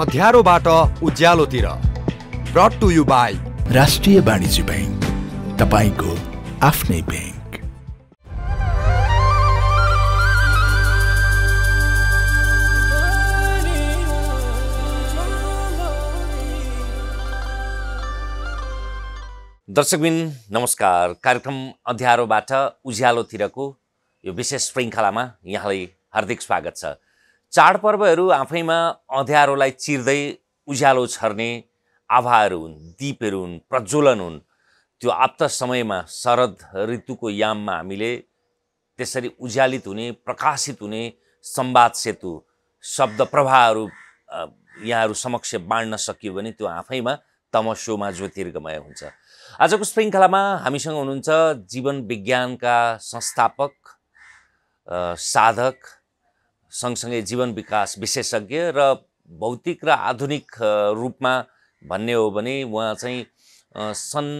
अध्यारोबाट उज्यालोतिर brought to you by Rastriya Banijya bank तपाईँको आफ्नै ब्याङ्क दर्शकबिन नमस्कार कार्यक्रम अध्यारोबाट उज्यालोतिरको यो विशेष श्रृङ्खलामा यहाँलाई हार्दिक स्वागत छ चाडपर्वहरू आफैमा अँध्यारोलाई चिर्दै उज्यालो छर्ने आभाहरू हुन् दिपहरू हुन् प्रज्वलन हुन् त्यो आप्त समयमा शरद ऋतुको याममा हामीले त्यसरी उज्यालित हुने प्रकाशित हुने सम्वाद सेतु शब्द प्रवाहहरू यहाँहरू समक्ष बाँड्न सकियो भने त्यो आफैमा तमसोमा ज्योतिर्गमय हुन्छ आजको श्रृङ्खलामा हामीसँग हुनुहुन्छ जीवन विज्ञानका संस्थापक साधक सँगसँगै जीवन विकास विशेषज्ञ र भौतिक र आधुनिक रूपमा भन्ने हो भने उहाँ चाहिँ सन्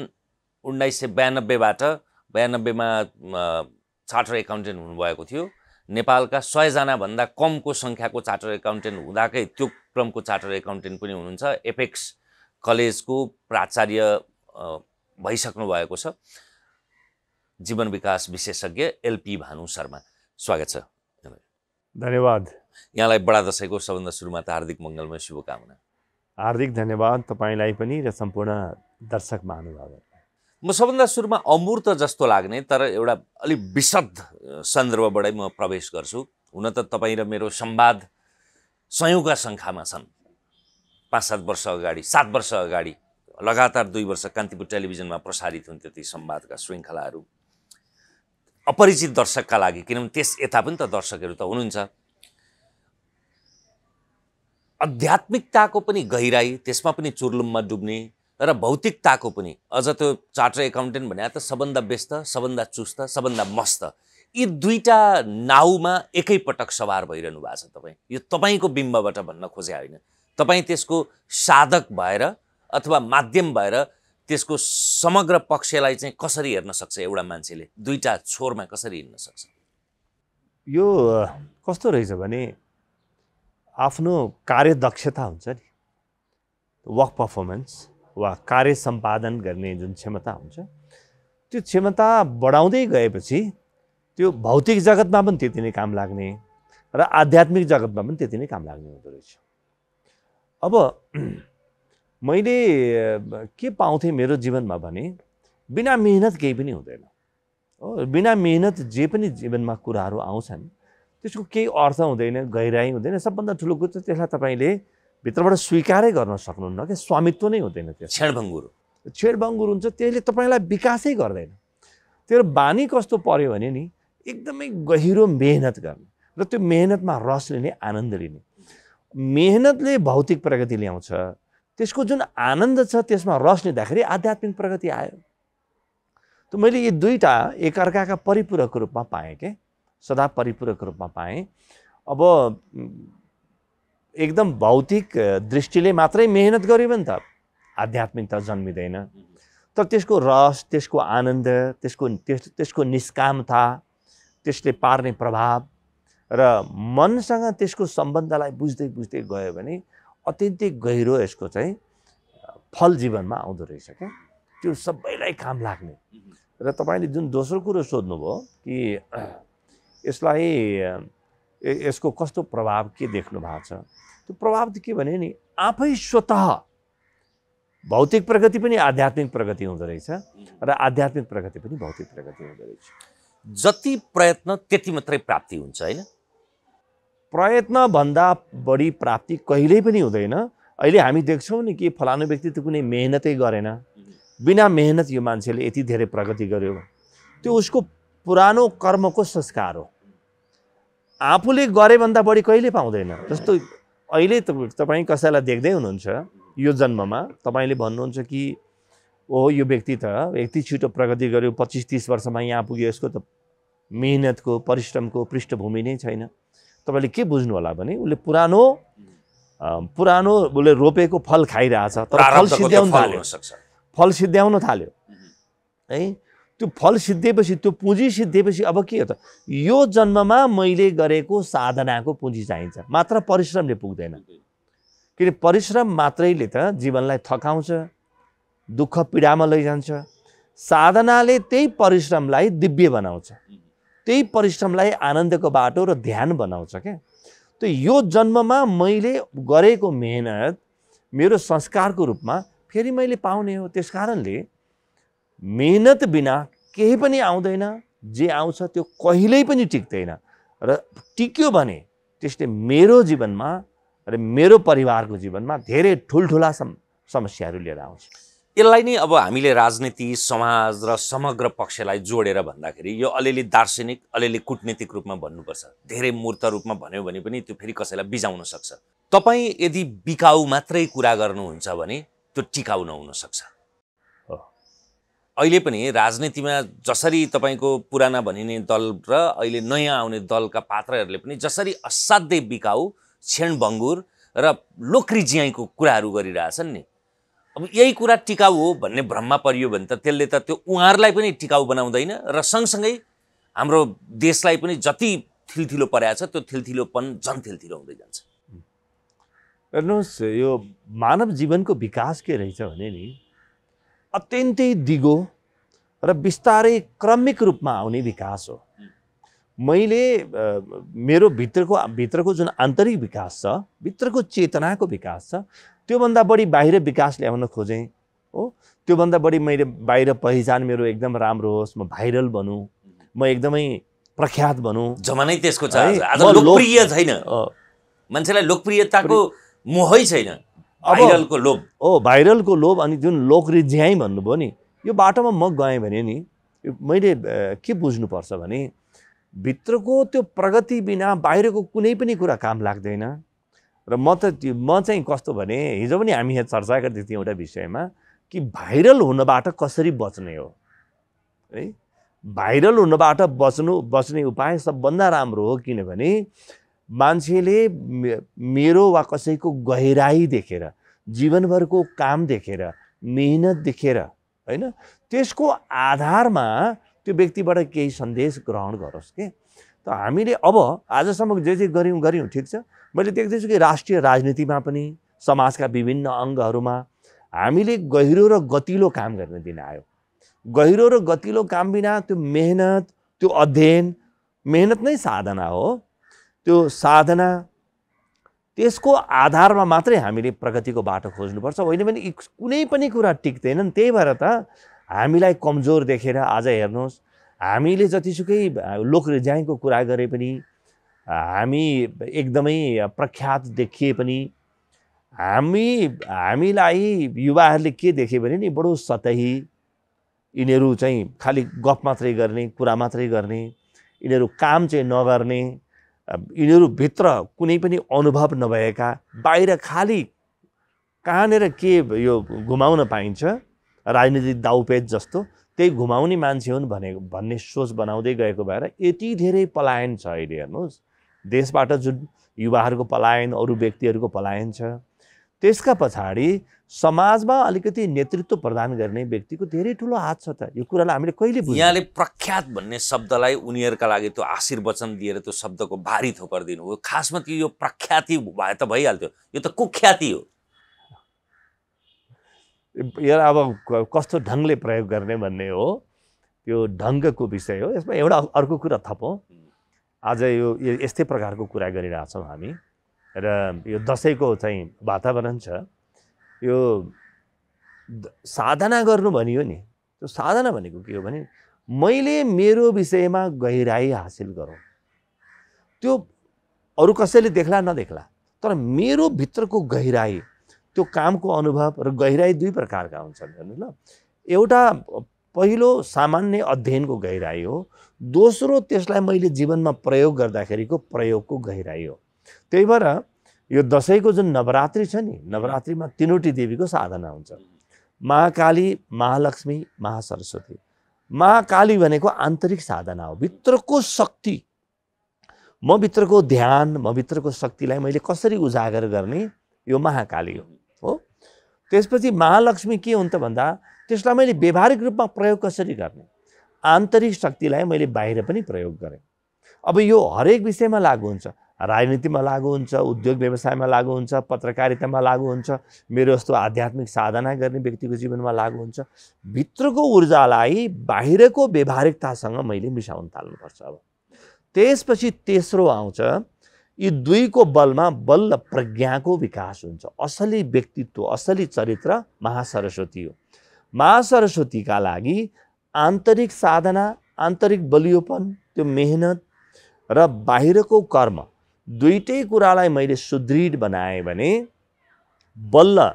उन्नाइस सय बयानब्बेबाट बयानब्बेमा चार्टर एकाउन्टेन्ट हुनुभएको थियो नेपालका सयजनाभन्दा कमको सङ्ख्याको चार्टर एकाउन्टेन्ट हुँदाकै त्यो क्रमको चार्टर एकाउन्टेन्ट पनि हुनुहुन्छ एपेक्स कलेजको प्राचार्य भइसक्नु भएको छ जीवन विकास विशेषज्ञ एलपी भानु शर्मा स्वागत छ धन्यवाद यहाँलाई बडा दसैँको सबभन्दा सुरुमा त हार्दिक मङ्गलमय शुभकामना हार्दिक धन्यवाद तपाईँलाई पनि र सम्पूर्ण दर्शक महानुभावहरूलाई म सबभन्दा सुरुमा अमूर्त जस्तो लाग्ने तर एउटा अलिक विशद सन्दर्भबाटै म प्रवेश गर्छु हुन त तपाईँ र मेरो सम्वाद सयौँका सङ्ख्यामा छन् पाँच सात वर्ष अगाडि सात वर्ष अगाडि लगातार दुई वर्ष कान्तिपुर टेलिभिजनमा प्रसारित हुन्थ्यो ती संवादका श्रृङ्खलाहरू अपरिचित दर्शकका लागि किनभने त्यस यता पनि त दर्शकहरू त हुनुहुन्छ आध्यात्मिकताको पनि गहिराई त्यसमा पनि चुर्लुममा डुब्ने र भौतिकताको पनि अझ त्यो चार्टर एकाउन्टेन्ट भने त सबभन्दा व्यस्त सबभन्दा चुस्त सबभन्दा मस्त यी दुईवटा नाउमा एकैपटक सवार भइरहनु भएको छ तपाईँ यो तपाईँको बिम्बबाट भन्न खोजे होइन तपाईँ त्यसको साधक भएर अथवा माध्यम भएर त्यसको समग्र पक्षलाई चाहिँ कसरी हेर्न सक्छ एउटा मान्छेले दुईवटा छोरमा कसरी हिँड्न सक्छ यो कस्तो रहेछ भने आफ्नो कार्यदक्षता हुन्छ नि वर्क पर्फर्मेन्स वा कार्य सम्पादन गर्ने जुन क्षमता हुन्छ त्यो क्षमता बढाउँदै गएपछि त्यो भौतिक जगतमा पनि त्यति नै काम लाग्ने र आध्यात्मिक जगतमा पनि त्यति नै काम लाग्ने हुँदो रहेछ अब मैले के पाउँथेँ मेरो जीवनमा भने बिना मेहनत केही पनि हुँदैन हो बिना मेहनत जे पनि जीवनमा कुराहरू आउँछन् त्यसको केही अर्थ हुँदैन गहिराई हुँदैन सबभन्दा ठुलो कुरो चाहिँ त्यसलाई तपाईँले भित्रबाट स्वीकारै गर्न सक्नुहुन्न कि स्वामित्व नै हुँदैन त्यो छेडभङ्गुर छेडभङ्गुर हुन्छ त्यसले तपाईँलाई विकासै गर्दैन त्यो बानी कस्तो पऱ्यो भने नि एकदमै गहिरो मेहनत गर्ने र त्यो मेहनतमा रस लिने आनन्द लिने मेहनतले भौतिक प्रगति ल्याउँछ त्यसको जुन आनन्द छ त्यसमा रस लिँदाखेरि आध्यात्मिक प्रगति आयो त मैले यी दुईवटा एकअर्काका परिपूरकको रूपमा पाएँ के सदा परिपूरक रूपमा पाएँ अब एकदम भौतिक दृष्टिले मात्रै मेहनत गऱ्यो भने त आध्यात्मिकता जन्मिँदैन तर त्यसको रस त्यसको आनन्द त्यसको त्यस त्यसको निष्कामता त्यसले पार्ने प्रभाव र मनसँग त्यसको सम्बन्धलाई बुझ्दै बुझ्दै गयो भने अत्यन्तै गहिरो यसको चाहिँ फल जीवनमा आउँदो रहेछ क्या त्यो सबैलाई काम लाग्ने र तपाईँले जुन दोस्रो कुरो सोध्नुभयो कि यसलाई यसको कस्तो प्रभाव के देख्नु भएको छ त्यो प्रभाव त के भने नि आफै स्वत भौतिक प्रगति पनि आध्यात्मिक प्रगति हुँदो रहेछ र आध्यात्मिक प्रगति पनि भौतिक प्रगति हुँदो रहेछ जति प्रयत्न त्यति मात्रै प्राप्ति हुन्छ होइन प्रयत्नभन्दा बढी प्राप्ति कहिल्यै पनि हुँदैन अहिले हामी देख्छौँ नि कि फलानु व्यक्ति त कुनै मेहनतै गरेन बिना मेहनत यो मान्छेले यति धेरै प्रगति गर्यो त्यो उसको पुरानो कर्मको संस्कार हो आफूले गरे भन्दा बढी कहिले पाउँदैन जस्तो अहिले त तपाईँ कसैलाई देख्दै हुनुहुन्छ यो जन्ममा तपाईँले भन्नुहुन्छ कि ओ यो व्यक्ति त यति छिटो प्रगति गर्यो पच्चिस तिस वर्षमा यहाँ पुग्यो यसको त मेहनतको परिश्रमको पृष्ठभूमि नै छैन तपाईँले के बुझ्नु होला भने उसले पुरानो पुरानो उसले रोपेको फल खाइरहेछ तर फल सिद्ध्याउन थाल्यो फल सिद्ध्याउन थाल्यो है त्यो फल सिद्धिएपछि त्यो पुँजी सिद्धिएपछि अब के हो त यो जन्ममा मैले गरेको साधनाको पुँजी चाहिन्छ मात्र परिश्रमले पुग्दैन किन परिश्रम मात्रैले त जीवनलाई थकाउँछ दुःख पीडामा लैजान्छ साधनाले त्यही परिश्रमलाई दिव्य बनाउँछ त्यही परिश्रमलाई आनन्दको बाटो र ध्यान बनाउँछ क्या त्यो यो जन्ममा मैले गरेको मेहनत मेरो संस्कारको रूपमा फेरि मैले पाउने हो त्यस कारणले मेहनत बिना केही पनि आउँदैन जे आउँछ त्यो कहिल्यै पनि टिक्दैन र टिक्यो भने त्यसले मेरो जीवनमा र मेरो परिवारको जीवनमा धेरै ठुल्ठुला सम समस्याहरू लिएर आउँछ यसलाई नै अब हामीले राजनीति समाज र समग्र पक्षलाई जोडेर भन्दाखेरि यो अलिअलि दार्शनिक अलिअलि कुटनीतिक रूपमा भन्नुपर्छ धेरै मूर्त रूपमा भन्यो भने पनि त्यो फेरि कसैलाई बिजाउन सक्छ तपाईँ यदि बिकाउ मात्रै कुरा गर्नुहुन्छ भने त्यो टिकाउ नहुनसक्छ अहिले पनि राजनीतिमा जसरी तपाईँको पुराना भनिने दल र अहिले नयाँ आउने दलका पात्रहरूले पनि जसरी असाध्यै बिकाउ क्षणभङ्गुर र लोकरी ज्याइको कुराहरू गरिरहेछन् नि अब यही कुरा टिकाउ हो भन्ने भ्रममा परियो भने त त्यसले त त्यो उहाँहरूलाई पनि टिकाउ बनाउँदैन र सँगसँगै हाम्रो देशलाई पनि जति थिलथिलो परेको छ त्यो थिलथिलोपन झन् थिलथिलो हुँदै जान्छ हेर्नुहोस् यो मानव जीवनको विकास के रहेछ भने नि अत्यन्तै दिगो र बिस्तारै क्रमिक रूपमा आउने विकास हो मैले मेरो भित्रको भित्रको जुन आन्तरिक विकास छ भित्रको चेतनाको विकास छ त्योभन्दा बढी बाहिर विकास ल्याउन खोजेँ हो त्योभन्दा बढी मैले बाहिर पहिचान मेरो एकदम राम्रो होस् म भाइरल भनौँ म एकदमै प्रख्यात भनौँ जमानै त्यसको छ लोकप्रिय छैन मान्छेलाई लोकप्रियताको मोहै छैन भाइरलको लोभ हो भाइरलको लोभ अनि जुन लोकरिज्याइ भन्नुभयो नि यो बाटोमा म गएँ भने नि मैले के बुझ्नुपर्छ भने भित्रको त्यो प्रगति बिना बाहिरको कुनै पनि कुरा काम लाग्दैन र म त त्यो म चाहिँ कस्तो भने हिजो पनि हामी यहाँ चर्चा गर्दै थियौँ एउटा विषयमा कि भाइरल हुनबाट कसरी बच्ने हो है भाइरल हुनबाट बच्नु बच्ने उपाय सबभन्दा राम्रो हो किनभने मान्छेले मेरो वा कसैको गहिराई देखेर जीवनभरको काम देखेर मेहनत देखेर होइन त्यसको आधारमा त्यो व्यक्तिबाट केही सन्देश ग्रहण गरोस् के त हामीले अब आजसम्म जे जे गऱ्यौँ गऱ्यौँ ठिक छ मैले देख्दैछु कि राष्ट्रिय राजनीतिमा पनि समाजका विभिन्न अङ्गहरूमा हामीले गहिरो र गतिलो काम गर्ने दिन आयो गहिरो र गतिलो काम बिना त्यो मेहनत त्यो अध्ययन मेहनत नै साधना हो त्यो साधना त्यसको आधारमा मात्रै हामीले प्रगतिको बाटो खोज्नुपर्छ होइन भने कुनै पनि कुरा टिक्दैनन् त्यही भएर त हामीलाई कमजोर देखेर आज हेर्नुहोस् हामीले जतिसुकै लोक रिजाइनको कुरा गरे पनि हामी एकदमै प्रख्यात देखिए पनि हामी हामीलाई युवाहरूले के देखे भने नि बडो सतही यिनीहरू चाहिँ खालि गफ मात्रै गर्ने कुरा मात्रै गर्ने यिनीहरू काम चाहिँ नगर्ने यिनीहरूभित्र कुनै पनि अनुभव नभएका बाहिर खालि कहाँनिर के यो घुमाउन पाइन्छ राजनीतिक दाउपेच जस्तो त्यही घुमाउने मान्छे हुन् भने भन्ने सोच बनाउँदै गएको भएर यति धेरै पलायन छ अहिले हेर्नुहोस् देशबाट जुन युवाहरूको पलायन अरू व्यक्तिहरूको पलायन छ त्यसका पछाडि समाजमा अलिकति नेतृत्व प्रदान गर्ने व्यक्तिको धेरै ठुलो हात छ त यो कुरालाई हामीले कहिले यहाँले प्रख्यात भन्ने शब्दलाई उनीहरूका लागि त्यो आशीर्वचन दिएर त्यो शब्दको भारी थोकर दिनुभयो खासमा त्यो यो प्रख्याति भए त भइहाल्थ्यो यो त कुख्याति हो यसलाई अब कस्तो ढङ्गले प्रयोग गर्ने भन्ने हो त्यो ढङ्गको विषय हो यसमा एउटा अर्को कुरा थपौँ आज यो यस्तै प्रकारको कुरा गरिरहेछौँ हामी र यो दसैँको चाहिँ वातावरण छ यो साधना गर्नु भनियो नि त्यो साधना भनेको के हो भने मैले मेरो विषयमा गहिराई हासिल गरौँ त्यो अरू कसैले देख्ला नदेख्ला तर मेरो भित्रको गहिराई त्यो कामको अनुभव र गहिराई दुई प्रकारका हुन्छन् हेर्नु ल एउटा पहिलो सामान्य अध्ययनको गहिराई हो दोस्रो त्यसलाई मैले जीवनमा प्रयोग गर्दाखेरिको प्रयोगको गहिराई हो त्यही भएर यो दसैँको जुन नवरात्रि छ नि नवरात्रिमा तिनवटी देवीको साधना हुन्छ महाकाली महालक्ष्मी महासरस्वती महाकाली भनेको आन्तरिक साधना हो भित्रको शक्ति म भित्रको ध्यान म भित्रको शक्तिलाई मैले कसरी उजागर गर्ने यो महाकाली हो हो त्यसपछि महालक्ष्मी के त भन्दा त्यसलाई मैले व्यवहारिक रूपमा प्रयोग कसरी गर्ने आन्तरिक शक्तिलाई मैले बाहिर पनि प्रयोग गरेँ अब यो हरेक विषयमा लागु हुन्छ राजनीतिमा लागु हुन्छ उद्योग व्यवसायमा लागु हुन्छ पत्रकारितामा लागु हुन्छ मेरो जस्तो आध्यात्मिक साधना गर्ने व्यक्तिको जीवनमा लागु हुन्छ भित्रको ऊर्जालाई बाहिरको व्यवहारिकतासँग मैले मिसाउन थाल्नुपर्छ अब त्यसपछि तेस्रो आउँछ यी दुईको बलमा बल्ल प्रज्ञाको विकास हुन्छ असली व्यक्तित्व असली चरित्र महासरस्वती हो सरस्वतीका लागि आन्तरिक साधना आन्तरिक बलियोपन त्यो मेहनत र बाहिरको कर्म दुइटै कुरालाई मैले सुदृढ बनाएँ भने बल्ल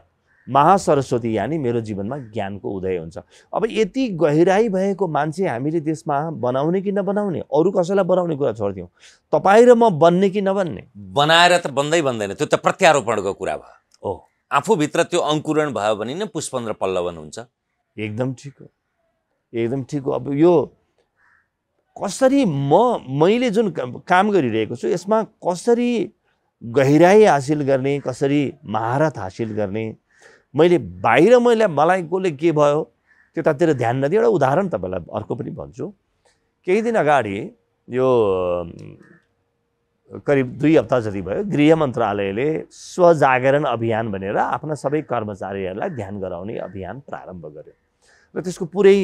महासरस्वती यानि मेरो जीवनमा ज्ञानको उदय हुन्छ अब यति गहिराई भएको मान्छे हामीले देशमा बनाउने कि नबनाउने अरू कसैलाई बनाउने कुरा छोड्थ्यौँ तपाईँ र म बन्ने कि नबन्ने बनाएर त बन्दै बन्दैन त्यो त प्रत्यारोपणको कुरा भयो हो आफूभित्र त्यो अङ्कुरण भयो भने नै पुष्पन्द्र पल्लवन हुन्छ एकदम ठिक हो एकदम ठिक हो अब यो कसरी म मैले जुन काम गरिरहेको छु यसमा कसरी गहिराई हासिल गर्ने कसरी महारत हासिल गर्ने मैले बाहिर मैले मलाई कसले के भयो त्यतातिर ध्यान नदिएँ एउटा उदाहरण तपाईँलाई अर्को पनि भन्छु केही दिन अगाडि यो करिब दुई हप्ता जति भयो गृह मन्त्रालयले स्वजागरण अभियान भनेर आफ्ना सबै कर्मचारीहरूलाई ध्यान गराउने अभियान प्रारम्भ गर्यो र त्यसको पुरै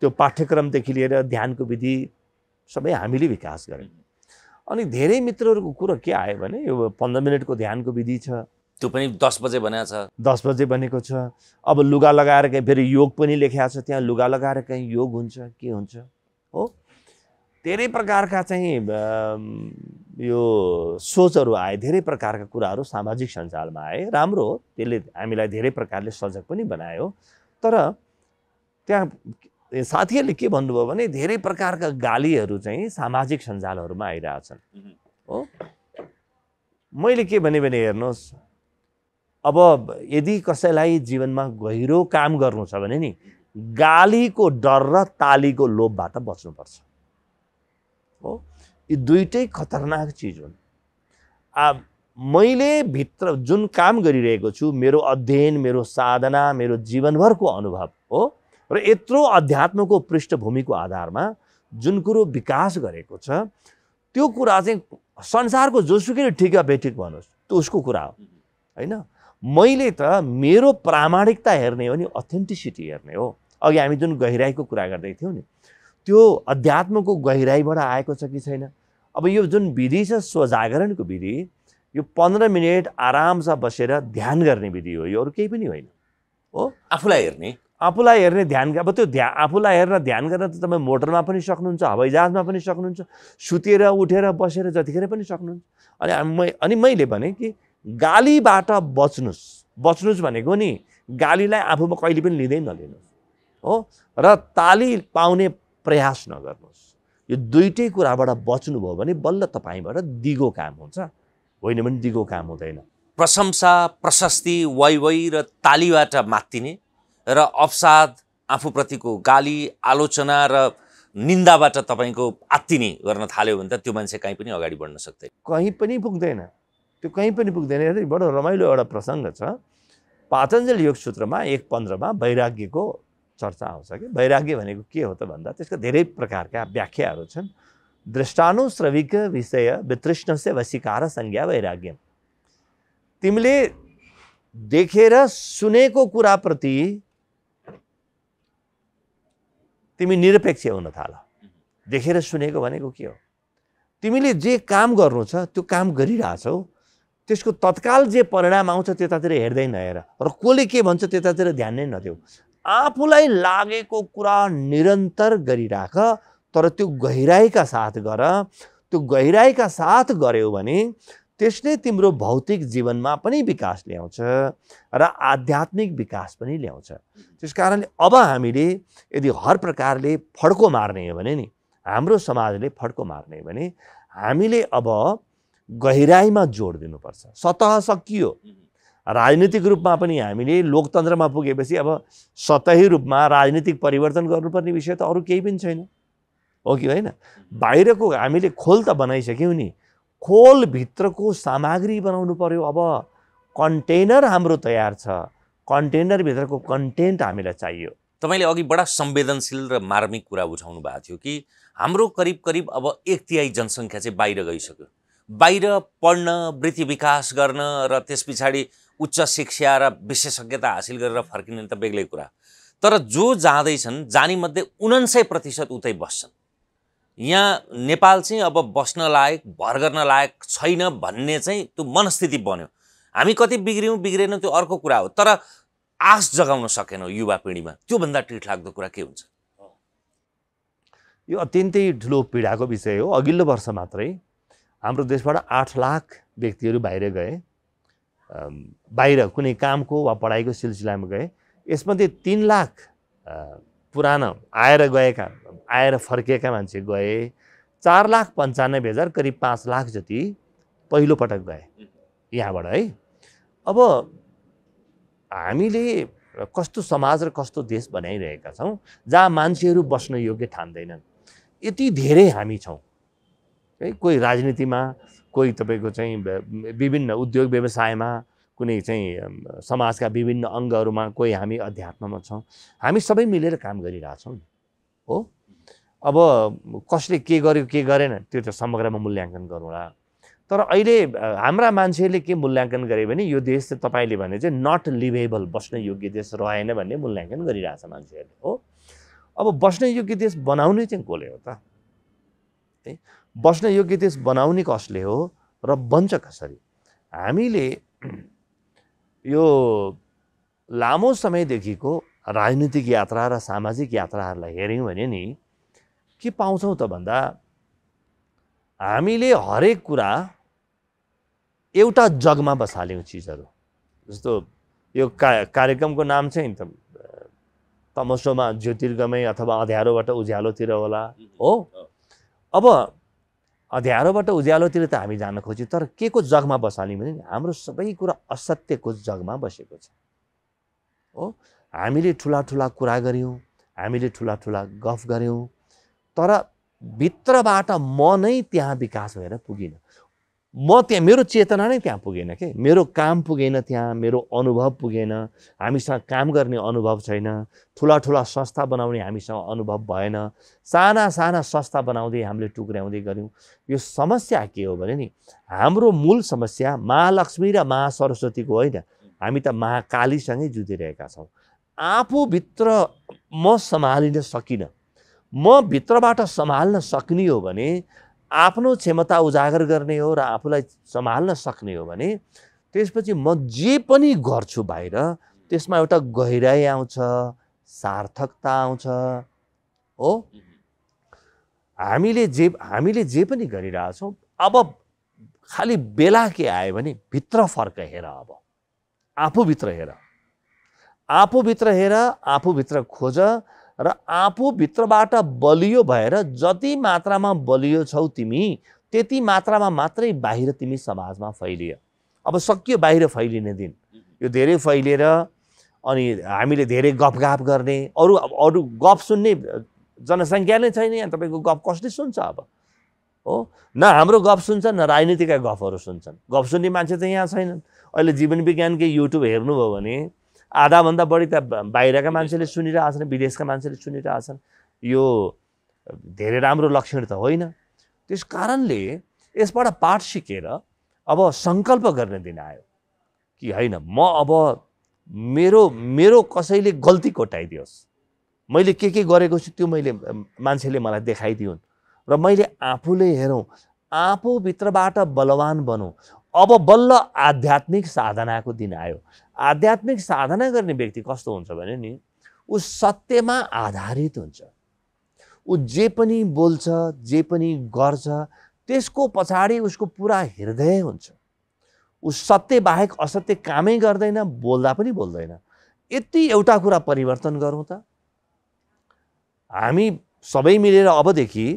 त्यो पाठ्यक्रमदेखि लिएर ध्यानको विधि सबै हामीले विकास गऱ्यौँ अनि धेरै मित्रहरूको कुरो के आयो भने यो पन्ध्र मिनटको ध्यानको विधि छ त्यो पनि दस बजे भनेको छ दस बजे भनेको छ अब लुगा लगाएर कहीँ फेरि योग पनि लेखेको छ त्यहाँ लुगा लगाएर कहीँ योग हुन्छ के हुन्छ हो धेरै प्रकारका चाहिँ यो सोचहरू आए धेरै प्रकारका कुराहरू सामाजिक सञ्जालमा आए राम्रो हो त्यसले हामीलाई धेरै प्रकारले सजग पनि बनायो तर त्यहाँ साथीहरूले के भन्नुभयो भने धेरै प्रकारका गालीहरू चाहिँ सामाजिक सञ्जालहरूमा आइरहेछन् हो मैले के भने हेर्नुहोस् अब यदि कसैलाई जीवनमा गहिरो काम गर्नु छ भने नि गालीको डर र तालीको लोभबाट बच्नुपर्छ हो यी दुइटै खतरनाक चिज हुन् मैले भित्र जुन काम गरिरहेको छु मेरो अध्ययन मेरो साधना मेरो जीवनभरको अनुभव हो र यत्रो अध्यात्मको पृष्ठभूमिको आधारमा जुन कुरो विकास गरेको छ त्यो कुरा चाहिँ संसारको जोसुकैले ठिका बेठिक भनोस् त्यो उसको कुरा हो होइन मैले त मेरो प्रामाणिकता हेर्ने हो नि अथेन्टिसिटी हेर्ने हो अघि हामी जुन गहिराइको कुरा गर्दै थियौँ नि त्यो अध्यात्मको गहिराईबाट आएको छ कि छैन अब यो जुन विधि छ स्वजागरणको विधि यो पन्ध्र मिनट आरामसँग बसेर ध्यान गर्ने विधि हो यो अरू केही पनि होइन हो आफूलाई हेर्ने आफूलाई हेर्ने ध्यान अब त्यो ध्यान आफूलाई हेर्न ध्यान गर्न त तपाईँ मोटरमा पनि सक्नुहुन्छ हवाईजहाजमा पनि सक्नुहुन्छ सुतेर उठेर बसेर जतिखेर पनि सक्नुहुन्छ अनि अनि मैले भने कि गालीबाट बच्नुहोस् बच्नुहोस् भनेको नि गालीलाई आफूमा कहिले पनि लिँदै नलिनुहोस् हो र ताली पाउने प्रयास नगर्नुहोस् यो दुइटै कुराबाट बच्नुभयो भने बल्ल तपाईँबाट दिगो काम हुन्छ होइन भने दिगो काम हुँदैन प्रशंसा प्रशस्ति वाइवाई र तालीबाट मात्तिने र अवसाद आफूप्रतिको गाली आलोचना र निन्दाबाट तपाईँको आत्तिनी गर्न थाल्यो भने त त्यो मान्छे कहीँ पनि अगाडि बढ्न सक्दैन कहीँ पनि पुग्दैन त्यो कहीँ पनि पुग्दैन हेर्दै बडो रमाइलो एउटा प्रसङ्ग छ पातञ्जल योग सूत्रमा एक पन्ध्रमा वैराग्यको चर्चा आउँछ कि वैराग्य भनेको के हो त भन्दा त्यसको धेरै प्रकारका व्याख्याहरू छन् दृष्टानुश्रविक विषय वितृष्णस्य वशिकार संज्ञा वैराग्य तिमीले देखेर सुनेको कुराप्रति तिमी निरपेक्ष हुन थाल देखेर सुनेको भनेको के हो तिमीले जे काम गर्नु छ त्यो काम गरिरहेछौ त्यसको तत्काल जे परिणाम आउँछ त्यतातिर हेर्दै नहेर र कसले के भन्छ त्यतातिर ध्यान नै नदेऊ आफूलाई लागेको कुरा निरन्तर गरिराख तर त्यो गहिराइका साथ गर त्यो गहिराइका साथ गऱ्यौ भने त्यसले तिम्रो भौतिक जीवनमा पनि विकास ल्याउँछ र आध्यात्मिक विकास पनि ल्याउँछ त्यस कारणले अब हामीले यदि हर प्रकारले फड्को मार्ने हो भने नि हाम्रो समाजले फड्को मार्ने हो भने हामीले अब गहिराइमा जोड दिनुपर्छ सतह सकियो राजनीतिक रूपमा पनि हामीले लोकतन्त्रमा पुगेपछि अब सतही रूपमा राजनीतिक परिवर्तन गर्नुपर्ने विषय त अरू केही पनि छैन हो कि होइन बाहिरको हामीले खोल त बनाइसक्यौँ नि खोलभित्रको सामग्री बनाउनु पर्यो अब कन्टेनर हाम्रो तयार छ कन्टेनरभित्रको कन्टेन्ट हामीलाई चाहियो तपाईँले अघि बडा संवेदनशील र मार्मिक कुरा उठाउनु भएको थियो कि हाम्रो करिब करिब अब एक तिहाई जनसङ्ख्या चाहिँ बाहिर गइसक्यो बाहिर पढ्न वृत्ति विकास गर्न र त्यस पछाडि उच्च शिक्षा र विशेषज्ञता हासिल गरेर फर्किने त बेग्लै कुरा तर जो जाँदैछन् जानीमध्ये उनान्सय प्रतिशत उतै बस्छन् यहाँ नेपाल चाहिँ अब बस्न लायक भर गर्न लायक छैन भन्ने चाहिँ त्यो मनस्थिति बन्यो हामी कति बिग्रियौँ बिग्रेनौँ त्यो अर्को कुरा हो तर आश जगाउन सकेनौँ युवा पिँढीमा त्योभन्दा लाग्दो कुरा के हुन्छ यो अत्यन्तै ठुलो पीडाको विषय हो अघिल्लो वर्ष मात्रै हाम्रो देशबाट आठ लाख व्यक्तिहरू बाहिर गए बाहिर कुनै कामको वा पढाइको सिलसिलामा गए यसमध्ये तिन लाख पुरानो आएर गएका आएर फर्किएका मान्छे गए चार लाख पन्चानब्बे हजार करिब पाँच लाख जति पहिलोपटक गए यहाँबाट है अब हामीले कस्तो समाज र कस्तो देश बनाइरहेका छौँ जहाँ मान्छेहरू बस्न योग्य ठान्दैनन् यति धेरै हामी छौँ है कोही राजनीतिमा कोही तपाईँको चाहिँ विभिन्न उद्योग व्यवसायमा कुनै चाहिँ समाजका विभिन्न अङ्गहरूमा कोही हामी अध्यात्ममा छौँ हामी सबै मिलेर काम गरिरहेछौँ हो अब कसले के गर्यो के गरेन त्यो त समग्रमा मूल्याङ्कन गरौँला तर अहिले हाम्रा मान्छेले के मूल्याङ्कन गरे भने यो देश चाहिँ तपाईँले भने चाहिँ नट लिभेबल बस्न योग्य देश रहेन भन्ने मूल्याङ्कन गरिरहेछ मान्छेहरूले हो अब बस्न योग्य देश बनाउने चाहिँ कसले हो त है बस्न योग्य देश बनाउने कसले हो र बन्छ कसरी हामीले यो लामो समयदेखिको राजनीतिक यात्रा र सामाजिक यात्राहरूलाई हेऱ्यौँ भने नि के पाउँछौँ त भन्दा हामीले हरेक कुरा एउटा जगमा बसाल्यौँ चिजहरू जस्तो यो का कार्यक्रमको नाम चाहिँ त तमसोमा ज्योतिर्गमै अथवा अध्यारोबाट उज्यालोतिर होला हो अब अध्यारोबाट उज्यालोतिर त हामी जान खोज्यौँ तर के को जगमा बसाल्यौँ भने हाम्रो सबै कुरा असत्यको जगमा बसेको छ हो हामीले ठुला ठुला कुरा गऱ्यौँ हामीले ठुला ठुला गफ गऱ्यौँ तर भित्रबाट म नै त्यहाँ विकास भएर पुगिनँ म त्यहाँ मेरो चेतना नै त्यहाँ पुगेन के मेरो काम पुगेन त्यहाँ मेरो अनुभव पुगेन हामीसँग काम गर्ने अनुभव छैन ठुला ठुला संस्था बनाउने हामीसँग अनुभव भएन साना साना संस्था बनाउँदै हामीले टुक्र्याउँदै गऱ्यौँ यो समस्या के हो भने नि हाम्रो मूल समस्या महालक्ष्मी र महासरस्वतीको होइन हामी त महाकालीसँगै जुझिरहेका छौँ आफूभित्र म सम्हालिन सकिनँ म भित्रबाट सम्हाल्न सक्ने हो भने आफ्नो क्षमता उजागर गर्ने हो र आफूलाई सम्हाल्न सक्ने हो भने त्यसपछि म जे पनि गर्छु बाहिर त्यसमा एउटा गहिराई आउँछ सार्थकता आउँछ हो हामीले जे हामीले जे पनि गरिरहेछौँ अब खालि बेला के आयो भने भित्र फर्क हेर अब आफूभित्र हेर आफूभित्र हेर आफूभित्र खोज र आफूभित्रबाट बलियो भएर जति मात्रामा बलियो छौ तिमी त्यति मात्रामा मात्रै बाहिर तिमी समाजमा फैलियो अब सकियो बाहिर फैलिने दिन यो धेरै फैलिएर अनि हामीले धेरै गफगाफ गर्ने अरू अरू गफ सुन्ने जनसङ्ख्या नै छैन यहाँ तपाईँको गफ कसले सुन्छ अब हो न हाम्रो गफ सुन्छन् न राजनीतिका गफहरू सुन्छन् गफ सुन्ने मान्छे त यहाँ छैनन् अहिले जीवन विज्ञानकै युट्युब हेर्नुभयो भने आधाभन्दा बढी त बाहिरका मान्छेले छन् विदेशका मान्छेले छन् यो धेरै राम्रो लक्षण त होइन त्यस कारणले यसबाट पाठ सिकेर अब सङ्कल्प गर्ने दिन आयो कि होइन म अब मेरो मेरो कसैले गल्ती कोटाइदियोस् मैले के के गरेको छु त्यो मैले मान्छेले मलाई देखाइदिउन् र मैले आफूले हेरौँ आफूभित्रबाट बलवान बनौँ अब बल्ल आध्यात्मिक साधनाको दिन आयो आध्यात्मिक साधना गर्ने व्यक्ति कस्तो हुन्छ भने नि ऊ सत्यमा आधारित हुन्छ ऊ जे पनि बोल्छ जे पनि गर्छ त्यसको पछाडि उसको पुरा हृदय हुन्छ ऊ बाहेक असत्य कामै गर्दैन बोल्दा पनि बोल्दैन यति एउटा कुरा परिवर्तन गरौँ त हामी सबै मिलेर अबदेखि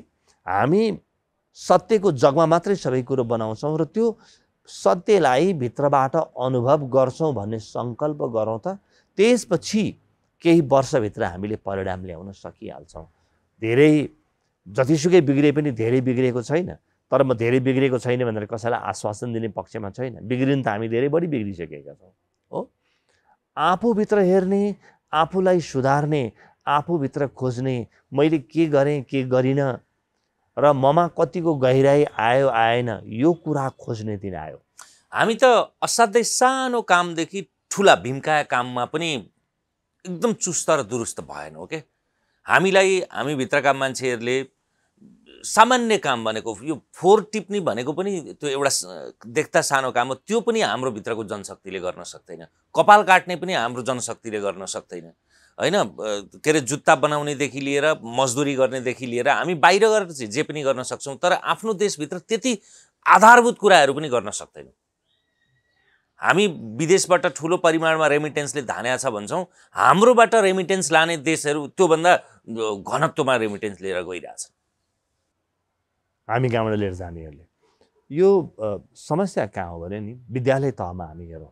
हामी सत्यको जगमा मात्रै सबै कुरो बनाउँछौँ र त्यो सत्यलाई भित्रबाट अनुभव गर्छौँ भन्ने सङ्कल्प गरौँ त त्यसपछि केही वर्षभित्र हामीले परिणाम ल्याउन सकिहाल्छौँ धेरै जतिसुकै बिग्रे पनि धेरै बिग्रिएको छैन तर म धेरै बिग्रिएको छैन भनेर कसैलाई आश्वासन दिने पक्षमा छैन बिग्रिनु त हामी धेरै बढी बिग्रिसकेका छौँ हो आफूभित्र हेर्ने आफूलाई सुधार्ने आफूभित्र खोज्ने मैले के गरेँ के गरिनँ र ममा कतिको गहिराई आयो आएन यो कुरा खोज्ने दिन आयो हामी त असाध्यै सानो कामदेखि ठुला भीमकाया काममा पनि एकदम चुस्त र दुरुस्त भएनौँ के हामीलाई हामीभित्रका मान्छेहरूले सामान्य काम भनेको यो फोहोर टिप्ने भनेको पनि त्यो एउटा देख्दा सानो काम हो त्यो पनि हाम्रो भित्रको जनशक्तिले गर्न सक्दैन कपाल काट्ने पनि हाम्रो जनशक्तिले गर्न सक्दैन होइन के अरे जुत्ता बनाउनेदेखि लिएर मजदुरी गर्नेदेखि लिएर हामी बाहिर गएर चाहिँ जे पनि गर्न सक्छौँ तर आफ्नो देशभित्र त्यति आधारभूत कुराहरू पनि गर्न सक्दैनौँ हामी विदेशबाट ठुलो परिमाणमा रेमिटेन्सले धान्या छ भन्छौँ हाम्रोबाट रेमिटेन्स लाने देशहरू त्योभन्दा घनत्वमा रेमिटेन्स लिएर गइरहेछन् हामी कहाँबाट लिएर जानेहरूले यो समस्या कहाँ हो भने नि विद्यालय तहमा हामी हेरौँ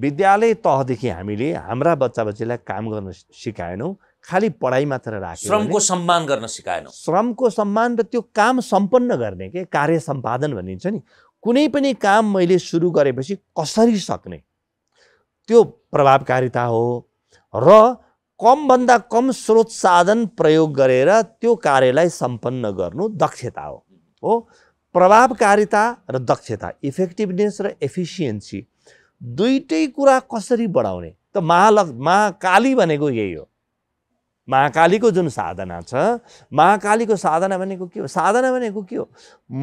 विद्यालय तहदेखि हामीले हाम्रा बच्चाबच्चीलाई काम गर्न सिकाएनौँ खालि पढाइ मात्र राख्यो श्रमको सम्मान गर्न सिकाएनौँ श्रमको सम्मान र त्यो काम सम्पन्न गर्ने के कार्य सम्पादन भनिन्छ नि कुनै पनि काम मैले सुरु गरेपछि कसरी सक्ने त्यो प्रभावकारिता हो र कमभन्दा कम स्रोत साधन प्रयोग गरेर त्यो कार्यलाई सम्पन्न गर्नु दक्षता हो हो प्रभावकारिता र दक्षता इफेक्टिभनेस र एफिसियन्सी दुइटै कुरा कसरी बढाउने त महालक्ष महाकाली भनेको यही हो महाकालीको जुन साधना छ महाकालीको साधना भनेको के हो साधना भनेको के हो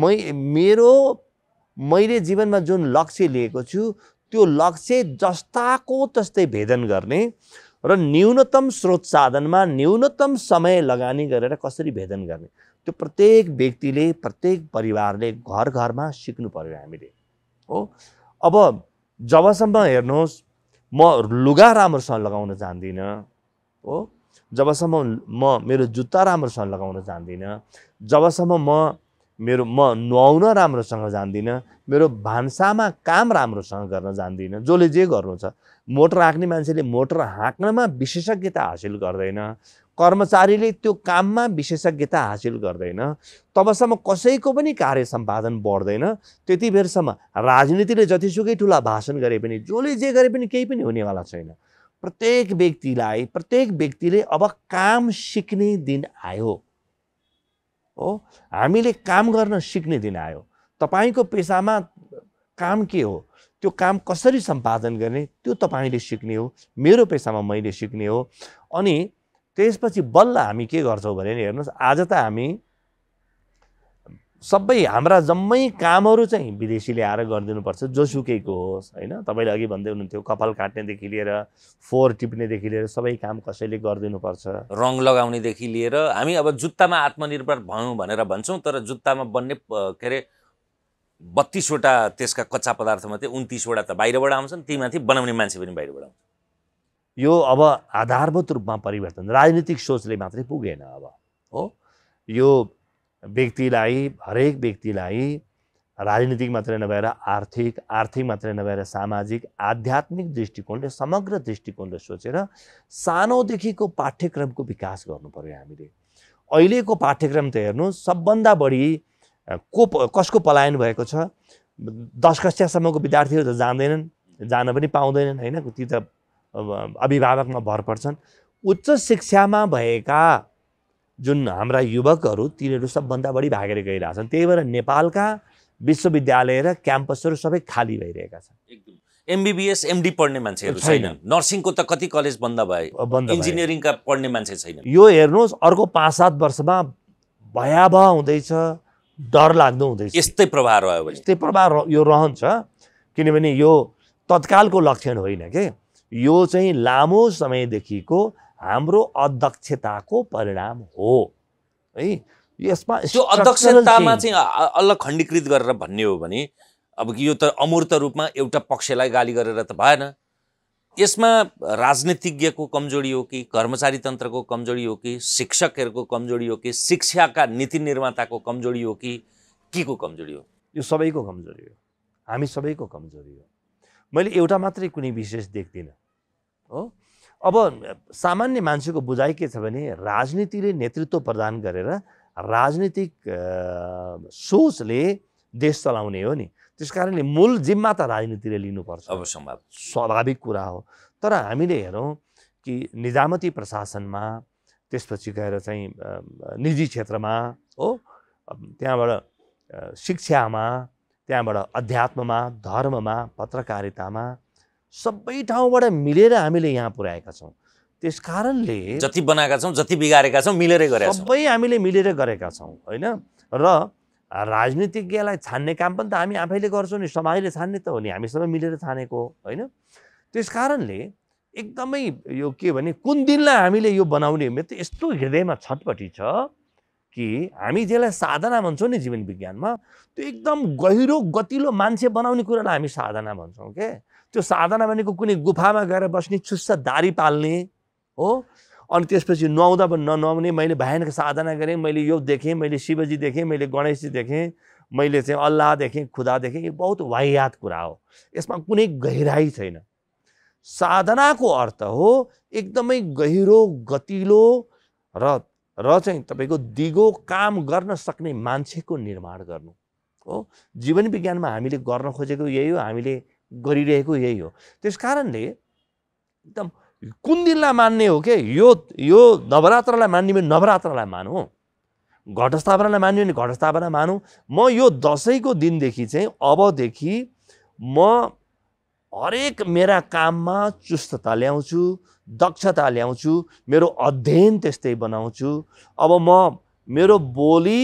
मै मेरो मैले जीवनमा जुन लक्ष्य लिएको छु त्यो लक्ष्य जस्ताको तस्तै भेदन गर्ने र न्यूनतम स्रोत साधनमा न्यूनतम समय लगानी गरेर कसरी भेदन गर्ने त्यो प्रत्येक व्यक्तिले प्रत्येक परिवारले घर घरमा सिक्नु पऱ्यो हामीले हो अब जबसम्म हेर्नुहोस् म लुगा राम्रोसँग लगाउन जान्दिनँ हो जबसम्म म मेरो जुत्ता राम्रोसँग लगाउन जान्दिनँ जबसम्म म मेरो म नुहाउन राम्रोसँग जान्दिनँ मेरो भान्सामा काम राम्रोसँग गर्न जान्दिनँ जसले जे गर्नु छ मोटर हाँक्ने मान्छेले मोटर हाँक्नमा विशेषज्ञता हासिल गर्दैन कर्मचारीले त्यो काममा विशेषज्ञता हासिल गर्दैन तबसम्म कसैको पनि कार्य सम्पादन बढ्दैन त्यति बेरसम्म राजनीतिले जतिसुकै ठुला भाषण गरे पनि जसले जे गरे पनि केही पनि हुनेवाला छैन प्रत्येक व्यक्तिलाई प्रत्येक व्यक्तिले अब काम सिक्ने दिन आयो हो हामीले काम गर्न सिक्ने दिन आयो तपाईँको पेसामा काम के हो त्यो काम कसरी सम्पादन गर्ने त्यो तपाईँले सिक्ने हो मेरो पेसामा मैले सिक्ने हो अनि त्यसपछि बल्ल हामी के गर्छौँ भने नि हेर्नुहोस् आज त हामी सबै हाम्रा जम्मै कामहरू चाहिँ विदेशी ल्याएर गरिदिनुपर्छ जोसुकैको होस् होइन तपाईँले अघि भन्दै हुनुहुन्थ्यो कपाल काट्नेदेखि लिएर फोहोर टिप्नेदेखि लिएर सबै काम कसैले गरिदिनुपर्छ रङ लगाउनेदेखि लिएर हामी अब जुत्तामा आत्मनिर्भर भयौँ भनेर भन्छौँ तर जुत्तामा बन्ने के अरे बत्तिसवटा त्यसका कच्चा पदार्थ मात्रै उन्तिसवटा त बाहिरबाट आउँछन् तीमाथि बनाउने मान्छे पनि बाहिरबाट आउँछ यो अब आधारभूत रूपमा परिवर्तन राजनीतिक सोचले मात्रै पुगेन अब हो यो व्यक्तिलाई हरेक व्यक्तिलाई राजनीतिक मात्रै नभएर आर्थिक आर्थिक मात्रै नभएर सामाजिक आध्यात्मिक दृष्टिकोणले समग्र दृष्टिकोणले सोचेर सानोदेखिको पाठ्यक्रमको विकास गर्नु पऱ्यो हामीले अहिलेको पाठ्यक्रम त हेर्नु सबभन्दा बढी को कसको पलायन भएको छ दस कक्षासम्मको विद्यार्थीहरू त जाँदैनन् जान पनि पाउँदैनन् होइन ती त अभिभावकमा भर पर्छन् उच्च शिक्षामा भएका जुन हाम्रा युवकहरू तिनीहरू सबभन्दा बढी भागेर गइरहेछन् त्यही भएर नेपालका विश्वविद्यालय र क्याम्पसहरू सबै खाली भइरहेका छन् एकदम एमबिबिएस एमडी पढ्ने मान्छेहरू छैन नर्सिङको त कति कलेज बन्द भयो इन्जिनियरिङका पढ्ने मान्छे छैन यो हेर्नुहोस् अर्को पाँच सात वर्षमा भयावह हुँदैछ डर लाग्दो हुँदैछ यस्तै प्रभाव रह्यो भने यस्तै प्रभाव यो रहन्छ किनभने यो तत्कालको लक्षण होइन के यो चाहिँ लामो समयदेखिको हाम्रो अध्यक्षताको परिणाम हो है यसमा त्यो अध्यक्षतामा चाहिँ अलग खण्डीकृत गरेर भन्ने हो भने अब यो त अमूर्त रूपमा एउटा पक्षलाई गाली गरेर त भएन यसमा राजनीतिज्ञको कमजोरी हो कि कर्मचारी तन्त्रको कमजोरी हो कि शिक्षकहरूको कमजोरी हो कि शिक्षाका नीति निर्माताको कमजोरी हो कि के को कमजोरी हो यो सबैको कमजोरी हो हामी सबैको कमजोरी हो मैले एउटा मात्रै कुनै विशेष देख्दिनँ हो अब सामान्य मान्छेको बुझाइ के छ भने राजनीतिले नेतृत्व प्रदान गरेर राजनीतिक सोचले देश चलाउने हो नि त्यस कारणले मूल जिम्मा त राजनीतिले लिनुपर्छ अब स्वाभाविक कुरा हो तर हामीले हेरौँ कि निजामती प्रशासनमा त्यसपछि गएर चाहिँ निजी क्षेत्रमा हो त्यहाँबाट शिक्षामा त्यहाँबाट अध्यात्ममा धर्ममा पत्रकारितामा सबै ठाउँबाट मिलेर हामीले यहाँ पुर्याएका छौँ त्यस कारणले जति बनाएका छौँ जति बिगारेका छौँ मिलेरै गरेका सबै हामीले मिलेर गरेका छौँ होइन र राजनीतिज्ञलाई छान्ने काम पनि त हामी आफैले गर्छौँ नि समाजले छान्ने त हो नि हामी सबै मिलेर छानेको होइन त्यस कारणले एकदमै यो के भने कुन दिनलाई हामीले यो बनाउने मेरो त यस्तो हृदयमा छटपट्टि छ कि हामी जसलाई साधना भन्छौँ नि जीवन विज्ञानमा त्यो एकदम गहिरो गतिलो मान्छे बनाउने कुरालाई हामी साधना भन्छौँ के त्यो साधना भनेको कुनै गुफामा गएर बस्ने चुस्सा दारी पाल्ने हो अनि त्यसपछि नुहाउँदा पनि ननुहाउने मैले भयानक साधना गरेँ मैले यो देखेँ मैले शिवजी देखेँ मैले गणेशजी देखेँ मैले चाहिँ अल्लाह देखेँ खुदा देखेँ यो बहुत वाहियात कुरा हो यसमा कुनै गहिराई छैन साधनाको अर्थ हो एकदमै गहिरो गतिलो र र चाहिँ तपाईँको दिगो काम गर्न सक्ने मान्छेको निर्माण गर्नु हो जीवन विज्ञानमा हामीले गर्न खोजेको यही हो हामीले गरिरहेको यही हो त्यस कारणले एकदम कुन दिनलाई मान्ने हो के यो यो नवरात्रलाई मान्ने भने नवरात्रलाई मानौँ घटस्थापनालाई मान्यो भने घटस्थापना मानौँ म यो दसैँको दिनदेखि चाहिँ अबदेखि म हरेक मेरा काममा चुस्तता ल्याउँछु दक्षता ल्याउँछु मेरो अध्ययन त्यस्तै बनाउँछु अब म मेरो बोली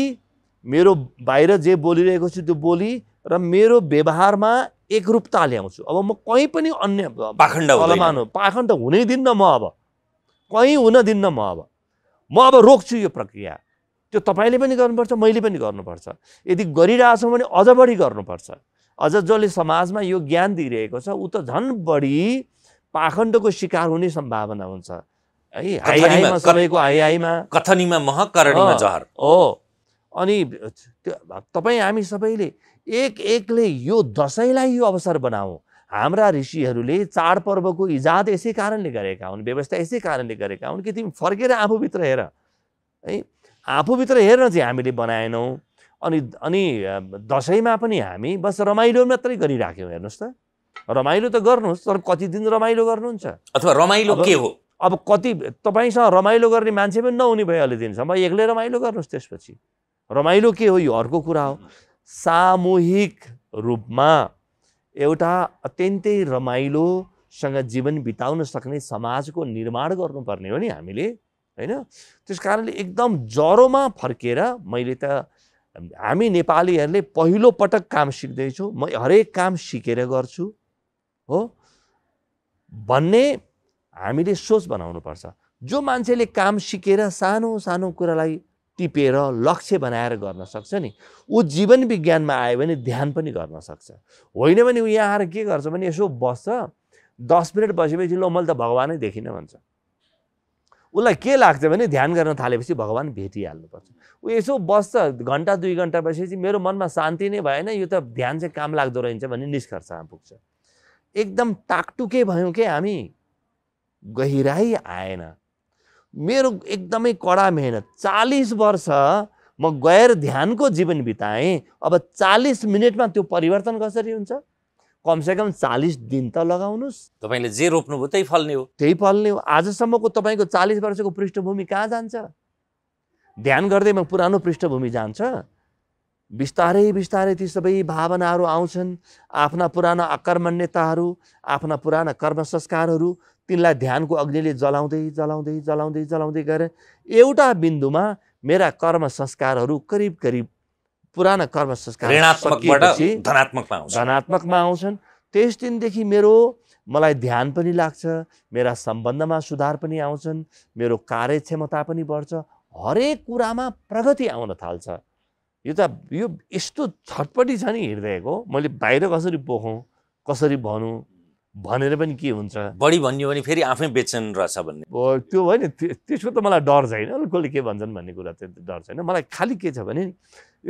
मेरो बाहिर जे बोलिरहेको छु त्यो बोली र मेरो व्यवहारमा एकरूपता ल्याउँछु अब म कहीँ पनि अन्य पाखण्ड चलमान पाखण्ड हुनै दिन्न म अब कहीँ हुन दिन्न म अब म अब रोक्छु यो प्रक्रिया त्यो तपाईँले पनि गर्नुपर्छ मैले पनि गर्नुपर्छ यदि गरिरहेछौँ भने अझ बढी गर्नुपर्छ अझ जसले समाजमा यो ज्ञान दिइरहेको छ ऊ त झन् बढी पाखण्डको शिकार हुने सम्भावना हुन्छ है कथनीमा महकरणीमा जहर हो अनि तपाईँ हामी सबैले एक एकले यो दसैँलाई यो अवसर बनाऊ हाम्रा ऋषिहरूले चाडपर्वको इजाद यसै कारणले गरेका हुन् व्यवस्था यसै कारणले गरेका हुन् कि तिमी फर्केर आफूभित्र हेर है आफूभित्र हेर्न चाहिँ हामीले बनाएनौँ अनि अनि दसैँमा पनि हामी बस रमाइलो मात्रै गरिराख्यौँ हेर्नुहोस् त रमाइलो त गर्नुहोस् तर कति दिन रमाइलो गर्नुहुन्छ अथवा रमाइलो के हो अब कति तपाईँसँग रमाइलो गर्ने मान्छे पनि नहुने भयो अहिले दिनसम्म एक्लै रमाइलो गर्नुहोस् त्यसपछि रमाइलो के हो यो अर्को कुरा हो सामूहिक रूपमा एउटा अत्यन्तै रमाइलोसँग जीवन बिताउन सक्ने समाजको निर्माण गर्नुपर्ने हो नि हामीले होइन त्यस कारणले एकदम ज्वरोमा फर्केर मैले त हामी नेपालीहरूले पहिलोपटक काम सिक्दैछौँ म हरेक काम सिकेर गर्छु हो भन्ने हामीले सोच बनाउनुपर्छ जो मान्छेले काम सिकेर सानो सानो कुरालाई टिपेर लक्ष्य बनाएर गर्न सक्छ नि ऊ जीवन विज्ञानमा आयो भने ध्यान पनि गर्न सक्छ होइन भने ऊ यहाँ आएर के गर्छ भने यसो बस्छ दस मिनट बसेपछि ल मैले त भगवानै देखिनँ भन्छ उसलाई के लाग्छ भने ध्यान गर्न थालेपछि भगवान् भेटिहाल्नुपर्छ ऊ यसो बस्छ घन्टा दुई घन्टा बसेपछि मेरो मनमा शान्ति नै भएन यो त ध्यान चाहिँ काम लाग्दो रहेछ भन्ने निष्कर्षमा पुग्छ एकदम टाकटुके भयौँ के हामी गहिराई आएन मेरो एकदमै कडा मेहनत चालिस वर्ष म गैर ध्यानको जीवन बिताएँ अब चालिस मिनटमा त्यो परिवर्तन कसरी हुन्छ कमसेकम चालिस दिन त लगाउनुहोस् तपाईँले जे रोप्नुभयो त्यही फल्ने हो त्यही फल्ने हो आजसम्मको तपाईँको चालिस वर्षको पृष्ठभूमि कहाँ जान्छ ध्यान गर्दैमा पुरानो पृष्ठभूमि जान्छ बिस्तारै बिस्तारै ती सबै भावनाहरू आउँछन् आफ्ना पुराना अकर्मण्यताहरू आफ्ना पुराना कर्म संस्कारहरू तिनलाई ध्यानको अग्निले जलाउँदै जलाउँदै जलाउँदै जलाउँदै गएर एउटा बिन्दुमा मेरा कर्म संस्कारहरू करिब करिब पुराना कर्म संस्कार धनात्मकमा आउँछन् त्यस दिनदेखि मेरो मलाई ध्यान पनि लाग्छ मेरा सम्बन्धमा सुधार पनि आउँछन् मेरो कार्यक्षमता पनि बढ्छ हरेक कुरामा प्रगति आउन थाल्छ यो त यो यस्तो छटपटी छ नि हिँडिरहेको मैले बाहिर कसरी पोखौँ कसरी भनौँ भनेर पनि के हुन्छ बढी भनियो भने फेरि आफै बेचन रहेछ भन्ने त्यो होइन त्यसको त मलाई डर छैन कसले के भन्छन् भन्ने कुरा त डर छैन मलाई खालि के छ भने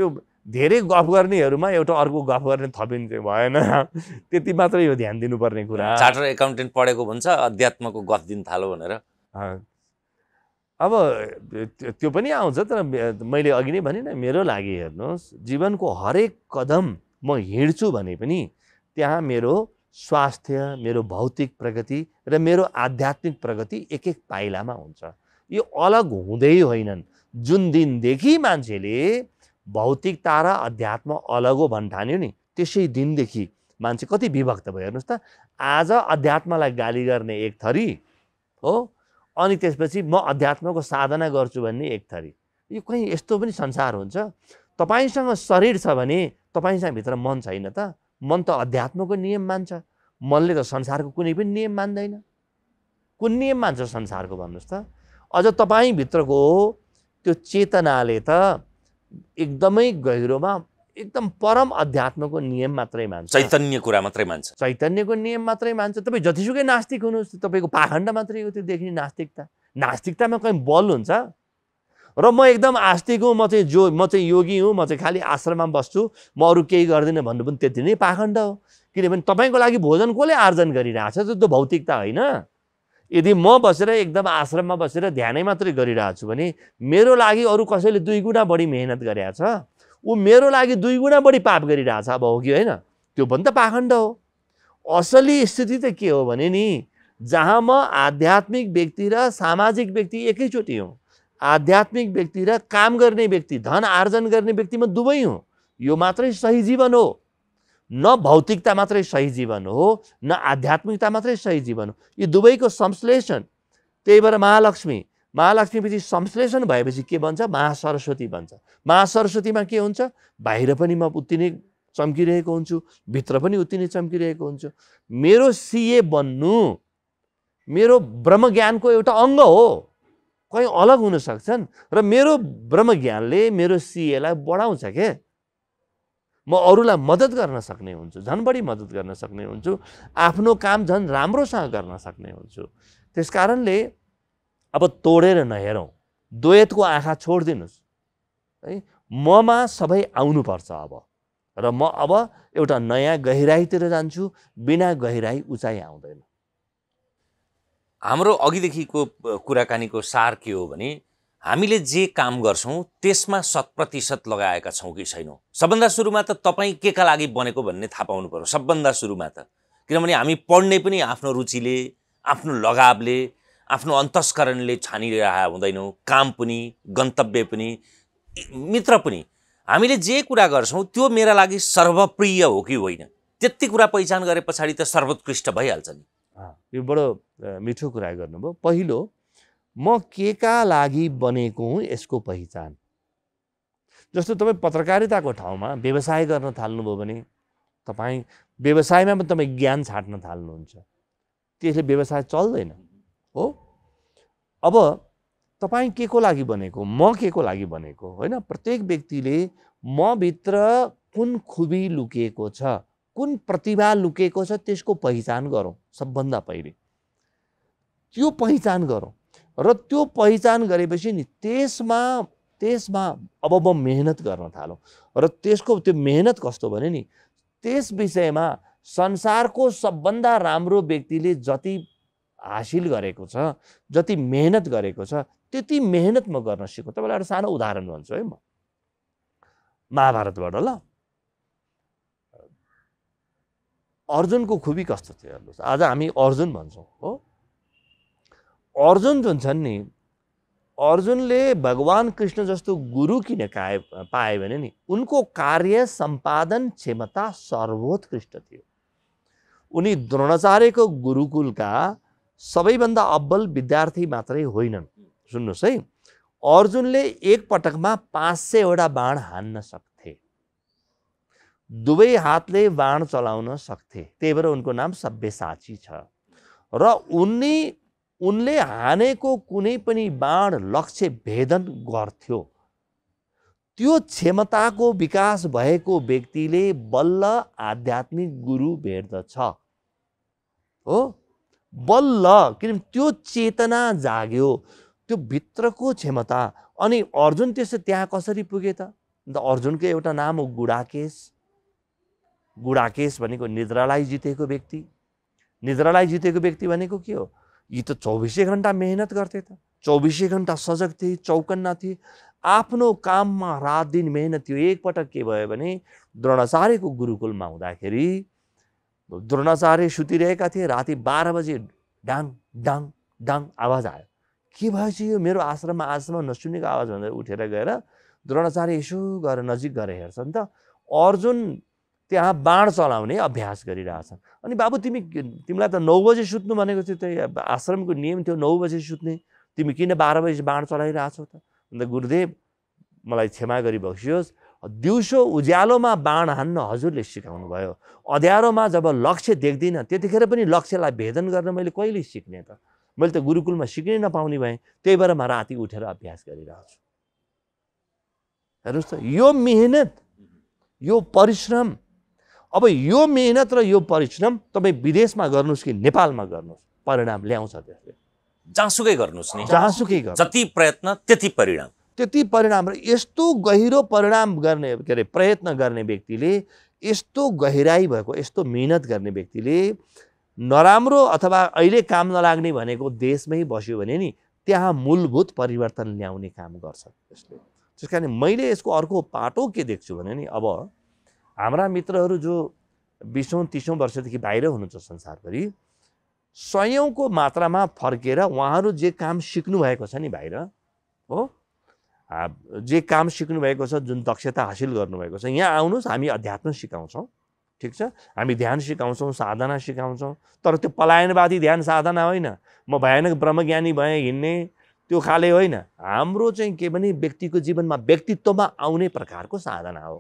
यो धेरै गफ गर्नेहरूमा एउटा अर्को गफ गर्ने थपिनु चाहिँ भएन त्यति मात्रै यो ध्यान दिनुपर्ने कुरा चार्टर एकाउन्टेन्ट पढेको भन्छ अध्यात्मको गफ दिन थालो भनेर अब त्यो पनि आउँछ तर मैले अघि नै भने मेरो लागि हेर्नुहोस् जीवनको हरेक कदम म हिँड्छु भने पनि त्यहाँ मेरो स्वास्थ्य मेरो भौतिक प्रगति र मेरो आध्यात्मिक प्रगति एक एक पाइलामा हुन्छ यो अलग हुँदै होइनन् जुन दिनदेखि मान्छेले भौतिकता र अध्यात्म अलग हो भन्ठान्यो नि त्यसै दिनदेखि मान्छे कति विभक्त भयो हेर्नुहोस् त आज अध्यात्मलाई गाली गर्ने एक थरी हो अनि त्यसपछि म अध्यात्मको साधना गर्छु भन्ने एक थरी यो कहीँ यस्तो पनि संसार हुन्छ तपाईँसँग शरीर छ भने तपाईँसँग भित्र मन छैन त मन त अध्यात्मको नियम मान्छ मनले त संसारको कुनै पनि नियम मान्दैन कुन नियम मान्छ संसारको भन्नुहोस् त अझ तपाईँभित्रको त्यो चेतनाले त एकदमै गहिरोमा एकदम परम अध्यात्मको नियम मात्रै मान्छ चैतन्य कुरा मात्रै मान्छ चैतन्यको नियम मात्रै मान्छ तपाईँ जतिसुकै नास्तिक हुनुहोस् तपाईँको पाखण्ड मात्रै हो त्यो देख्ने नास्तिकता नास्तिकतामा कहीँ बल हुन्छ र म एकदम आस्तिक हुँ म चाहिँ जो म चाहिँ योगी हुँ म चाहिँ खालि आश्रममा बस्छु म अरू केही गर्दिनँ भन्नु पनि त्यति नै पाखण्ड हो किनभने तपाईँको लागि भोजन कसले आर्जन गरिरहेछ त्यो भौतिकता होइन यदि म बसेर एकदम आश्रममा बसेर ध्यानै मात्रै गरिरहेछु भने मेरो लागि अरू कसैले दुई गुणा बढी मेहनत गरेछ ऊ मेरो लागि दुई गुणा बढी पाप गरिरहेछ अब हो कि होइन त्यो पनि त पाखण्ड हो असली स्थिति त के हो भने नि जहाँ म आध्यात्मिक व्यक्ति र सामाजिक व्यक्ति एकैचोटि हुँ आध्यात्मिक व्यक्ति र काम गर्ने व्यक्ति धन आर्जन गर्ने व्यक्ति म दुवै हुँ यो मात्रै सही जीवन हो न भौतिकता मात्रै सही जीवन हो न आध्यात्मिकता मात्रै सही जीवन हो यो दुवैको संश्लेषण त्यही भएर महालक्ष्मी महालक्ष्मीपछि संश्लेषण भएपछि के भन्छ महासरस्वती भन्छ महासरस्वतीमा के हुन्छ बाहिर पनि म उत्ति नै चम्किरहेको हुन्छु भित्र पनि उत्ति नै चम्किरहेको हुन्छु मेरो सिए बन्नु मेरो ब्रह्मज्ञानको एउटा अङ्ग हो कहीँ अलग हुन हुनसक्छन् र मेरो ब्रह्मज्ञानले मेरो सिएलाई बढाउँछ के म अरूलाई मद्दत गर्न सक्ने हुन्छु झन् बढी मद्दत गर्न सक्ने हुन्छु आफ्नो काम झन् राम्रोसँग गर्न सक्ने हुन्छु त्यस कारणले अब तोडेर नहेरौँ द्वैतको आँखा छोडिदिनुहोस् है ममा सबै आउनुपर्छ अब र म अब एउटा नयाँ गहिराईतिर जान्छु बिना गहिराई उचाइ आउँदैन हाम्रो अघिदेखिको कुराकानीको सार के हो भने हामीले जे काम गर्छौँ त्यसमा शत प्रतिशत लगाएका छौँ कि छैनौँ सबभन्दा सुरुमा त तपाईँ के का लागि बनेको भन्ने थाहा पाउनु पऱ्यो सबभन्दा सुरुमा त किनभने हामी पढ्ने पनि आफ्नो रुचिले आफ्नो लगावले आफ्नो अन्तस्करणले छानिरहेका हुँदैनौँ काम पनि गन्तव्य पनि मित्र पनि हामीले जे कुरा गर्छौँ त्यो मेरा लागि सर्वप्रिय हो कि होइन त्यति कुरा पहिचान गरे पछाडि त सर्वोत्कृष्ट भइहाल्छ नि यो बडो मिठो कुरा गर्नुभयो पहिलो म के का लागि बनेको हुँ यसको पहिचान जस्तो तपाईँ पत्रकारिताको ठाउँमा व्यवसाय गर्न थाल्नुभयो भने तपाईँ व्यवसायमा पनि तपाईँ ज्ञान छाट्न थाल्नुहुन्छ त्यसले व्यवसाय चल्दैन हो अब तपाईँ के को लागि बनेको म के को लागि बनेको होइन प्रत्येक व्यक्तिले मभित्र कुन खुबी लुकेको छ कुन प्रतिभा लुकेको छ त्यसको पहिचान गरौँ सबभन्दा पहिले त्यो पहिचान गरौँ र त्यो पहिचान गरेपछि नि त्यसमा त्यसमा अब म मेहनत गर्न थालौँ र त्यसको त्यो मेहनत कस्तो भने नि त्यस विषयमा संसारको सबभन्दा राम्रो व्यक्तिले जति हासिल गरेको छ जति मेहनत गरेको छ त्यति मेहनत म गर्न सिकौँ तपाईँलाई एउटा सानो उदाहरण भन्छु है म महाभारतबाट ल अर्जुनको खुबी कस्तो थियो हेर्नुहोस् आज हामी अर्जुन भन्छौँ हो अर्जुन जुन छन् नि अर्जुनले भगवान् कृष्ण जस्तो गुरु किन काए पाए भने नि उनको कार्य सम्पादन क्षमता सर्वोत्कृष्ट थियो उनी द्रोणाचार्यको गुरुकुलका सबैभन्दा अब्बल विद्यार्थी मात्रै होइनन् सुन्नुहोस् है अर्जुनले एक पटकमा पाँच सयवटा बाण हान्न सक्थे दुवै हातले बाण चलाउन सक्थे त्यही भएर उनको नाम सभ्यसाची छ र उनी उनले हानेको कुनै पनि बाण लक्ष्य भेदन गर्थ्यो त्यो क्षमताको विकास भएको व्यक्तिले बल्ल आध्यात्मिक गुरु भेट्दछ हो बल्ल किनभने त्यो चेतना जाग्यो त्यो भित्रको क्षमता अनि अर्जुन त्यसो त्यहाँ कसरी पुगे त अन्त अर्जुनको एउटा नाम हो गुडाकेश गुडाकेश भनेको निद्रालाई जितेको व्यक्ति निद्रालाई जितेको व्यक्ति भनेको के हो यी त चौबिसै घन्टा मेहनत गर्थे त चौबिसै घन्टा सजग थिए चौकन्ना थिए आफ्नो काममा रात दिन मेहनत थियो एकपटक के भयो भने द्रोणाचार्यको गुरुकुलमा हुँदाखेरि द्रोणाचार्य सुतिरहेका थिए राति बाह्र बजे डाङ डाङ डाङ आवाज आयो के भएछ यो मेरो आश्रममा आजसम्म नसुनेको आवाज भनेर उठेर गएर द्रोणाचार्य यसो गएर नजिक गएर हेर्छ नि त अर्जुन त्यहाँ बाण चलाउने अभ्यास गरिरहेछन् अनि बाबु तिमी तिमीलाई त नौ बजे सुत्नु भनेको थियो त्यो आश्रमको नियम थियो नौ बजे सुत्ने तिमी किन बाह्र बजे बाण चलाइरहेछौ त अन्त गुरुदेव मलाई क्षमा गरी बसियोस् दिउँसो उज्यालोमा बाण हान्न हजुरले सिकाउनु भयो अध्यारोमा जब लक्ष्य देख्दिनँ त्यतिखेर पनि लक्ष्यलाई भेदन गर्न मैले कहिले सिक्ने त मैले त गुरुकुलमा सिक्नै नपाउने भएँ त्यही भएर म राति उठेर अभ्यास गरिरहेको छु हेर्नुहोस् त यो मेहनत यो परिश्रम अब यो मेहनत र यो परिश्रम तपाईँ विदेशमा गर्नुहोस् कि नेपालमा गर्नुहोस् परिणाम ल्याउँछ त्यसले जहाँसुकै गर्नुहोस् नि जहाँसुकै जति प्रयत्न त्यति परिणाम त्यति परिणाम यस्तो गहिरो परिणाम गर्ने के अरे प्रयत्न गर्ने व्यक्तिले यस्तो गहिराई भएको यस्तो मिहिनेत गर्ने व्यक्तिले नराम्रो अथवा अहिले काम नलाग्ने भनेको देशमै बस्यो भने नि त्यहाँ मूलभूत परिवर्तन ल्याउने काम गर्छ यसले त्यस कारण मैले यसको अर्को पाटो के देख्छु भने नि अब हाम्रा मित्रहरू जो बिसौँ तिसौँ वर्षदेखि बाहिर हुनुहुन्छ संसारभरि सयौँको मात्रामा फर्केर उहाँहरू जे काम सिक्नुभएको छ नि बाहिर हो जे काम सिक्नुभएको छ जुन दक्षता हासिल गर्नुभएको छ यहाँ आउनुहोस् हामी अध्यात्म सिकाउँछौँ ठिक छ हामी ध्यान सिकाउँछौँ साधना सिकाउँछौँ तर त्यो पलायनवादी ध्यान साधना होइन म भयानक ब्रह्मज्ञानी भएँ हिँड्ने त्यो खाले होइन हाम्रो चाहिँ के भने व्यक्तिको जीवनमा व्यक्तित्वमा आउने प्रकारको साधना हो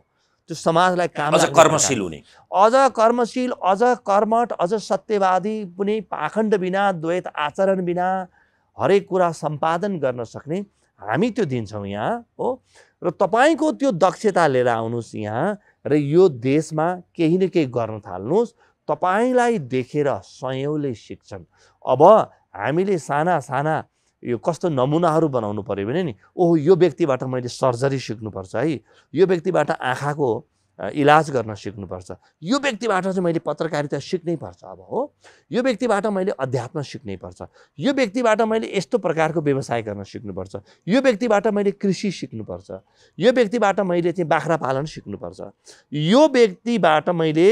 त्यो समाजलाई काम अझ कर्मशील हुने अझ कर्मशील अझ कर्मठ अझ सत्यवादी कुनै पाखण्ड बिना द्वैत आचरण बिना हरेक कुरा सम्पादन गर्न सक्ने हामी त्यो दिन्छौँ यहाँ हो र तपाईँको त्यो दक्षता लिएर आउनुहोस् यहाँ र यो देशमा केही न केही गर्न थाल्नुहोस् तपाईँलाई देखेर सयौँले सिक्छन् अब हामीले साना साना यो कस्तो नमुनाहरू बनाउनु पऱ्यो भने नि ओहो यो व्यक्तिबाट मैले सर्जरी सिक्नुपर्छ है यो व्यक्तिबाट आँखाको इलाज गर्न सिक्नुपर्छ यो व्यक्तिबाट चाहिँ मैले पत्रकारिता सिक्नै पर्छ अब हो यो व्यक्तिबाट मैले अध्यात्म सिक्नै पर्छ यो व्यक्तिबाट मैले यस्तो प्रकारको व्यवसाय गर्न सिक्नुपर्छ यो व्यक्तिबाट मैले कृषि सिक्नुपर्छ यो व्यक्तिबाट मैले चाहिँ बाख्रा पालन सिक्नुपर्छ यो व्यक्तिबाट मैले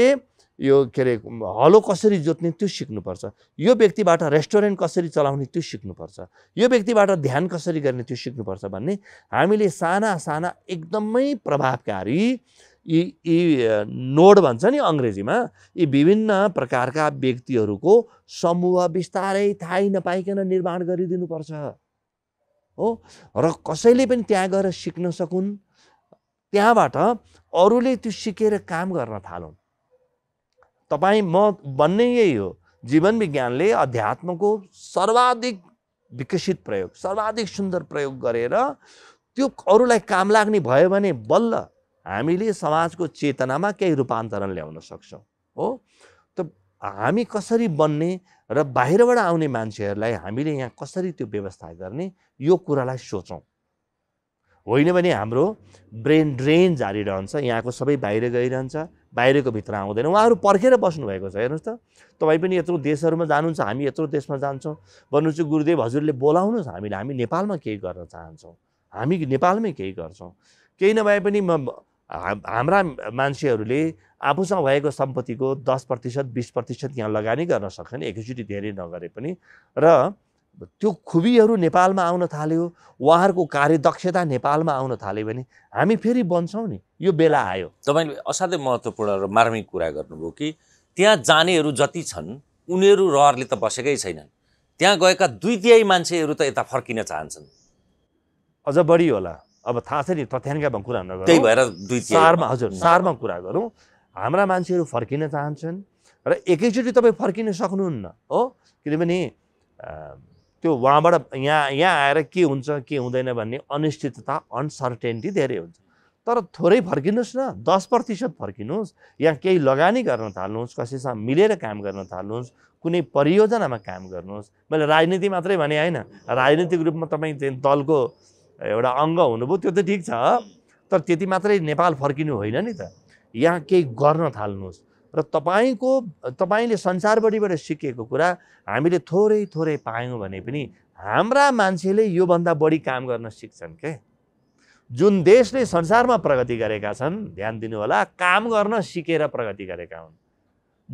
यो के अरे हलो कसरी जोत्ने त्यो सिक्नुपर्छ यो व्यक्तिबाट रेस्टुरेन्ट कसरी चलाउने त्यो सिक्नुपर्छ यो व्यक्तिबाट ध्यान कसरी गर्ने त्यो सिक्नुपर्छ भन्ने हामीले साना साना एकदमै प्रभावकारी यी यी नोड भन्छ नि अङ्ग्रेजीमा यी विभिन्न प्रकारका व्यक्तिहरूको समूह बिस्तारै थाहै नपाइकन निर्माण गरिदिनुपर्छ हो र कसैले पनि त्यहाँ गएर सिक्न सकुन् त्यहाँबाट अरूले त्यो सिकेर काम गर्न थालुन् तपाईँ म भन्ने यही हो जीवन विज्ञानले अध्यात्मको सर्वाधिक विकसित प्रयोग सर्वाधिक सुन्दर प्रयोग गरेर त्यो अरूलाई काम लाग्ने भयो भने बल्ल हामीले समाजको चेतनामा केही रूपान्तरण ल्याउन सक्छौँ हो त हामी कसरी बन्ने र बाहिरबाट आउने मान्छेहरूलाई हामीले यहाँ कसरी त्यो व्यवस्था गर्ने यो कुरालाई सोचौँ होइन भने हाम्रो ब्रेन ड्रेन जारी रहन्छ यहाँको सबै बाहिर गइरहन्छ बाहिरको भित्र आउँदैन उहाँहरू पर्खेर बस्नुभएको छ हेर्नुहोस् त तपाईँ पनि यत्रो देशहरूमा जानुहुन्छ हामी यत्रो देशमा जान्छौँ भन्नुहुन्छ गुरुदेव हजुरले बोलाउनुहोस् हामीले हामी नेपालमा केही गर्न चाहन्छौँ हामी नेपालमै केही गर्छौँ केही नभए पनि म हाम्रा मान्छेहरूले आफूसँग भएको सम्पत्तिको दस प्रतिशत बिस प्रतिशत यहाँ लगानी गर्न सक्छन् एकैचोटि धेरै नगरे पनि र त्यो खुबीहरू नेपालमा आउन थाल्यो उहाँहरूको कार्यदक्षता नेपालमा आउन थाल्यो भने हामी फेरि बन्छौँ नि यो बेला आयो तपाईँले असाध्यै महत्त्वपूर्ण र मार्मिक कुरा गर्नुभयो कि त्यहाँ जानेहरू जति छन् उनीहरू रहरले त बसेकै छैनन् त्यहाँ गएका दुई तिहाई मान्छेहरू त यता फर्किन चाहन्छन् अझ बढी होला अब थाहा छ नि तथ्याङ्क भन्ने कुरा नगरौँ त्यही भएर दुई सारमा हजुर सारमा कुरा गरौँ हाम्रा मान्छेहरू फर्किन चाहन्छन् र एकैचोटि तपाईँ फर्किन सक्नुहुन्न हो किनभने त्यो उहाँबाट यहाँ यहाँ आएर के हुन्छ के हुँदैन भन्ने अनिश्चितता अनसर्टेन्टी धेरै हुन्छ तर थोरै फर्किनुहोस् न दस प्रतिशत फर्किनुहोस् या केही लगानी गर्न थाल्नुहोस् कसैसँग मिलेर काम गर्न थाल्नुहोस् कुनै परियोजनामा काम गर्नुहोस् मैले राजनीति मात्रै भने होइन राजनीतिक रूपमा तपाईँ दलको एउटा अङ्ग हुनुभयो त्यो त ठिक छ तर त्यति मात्रै नेपाल फर्किनु होइन नि त यहाँ केही गर्न थाल्नुहोस् र तपाईँको तपाईँले संसारभरिबाट सिकेको कुरा हामीले थोरै थोरै पायौँ भने पनि हाम्रा मान्छेले योभन्दा बढी काम गर्न सिक्छन् के जुन देशले संसारमा प्रगति गरेका छन् ध्यान दिनुहोला काम गर्न सिकेर प्रगति गरेका हुन्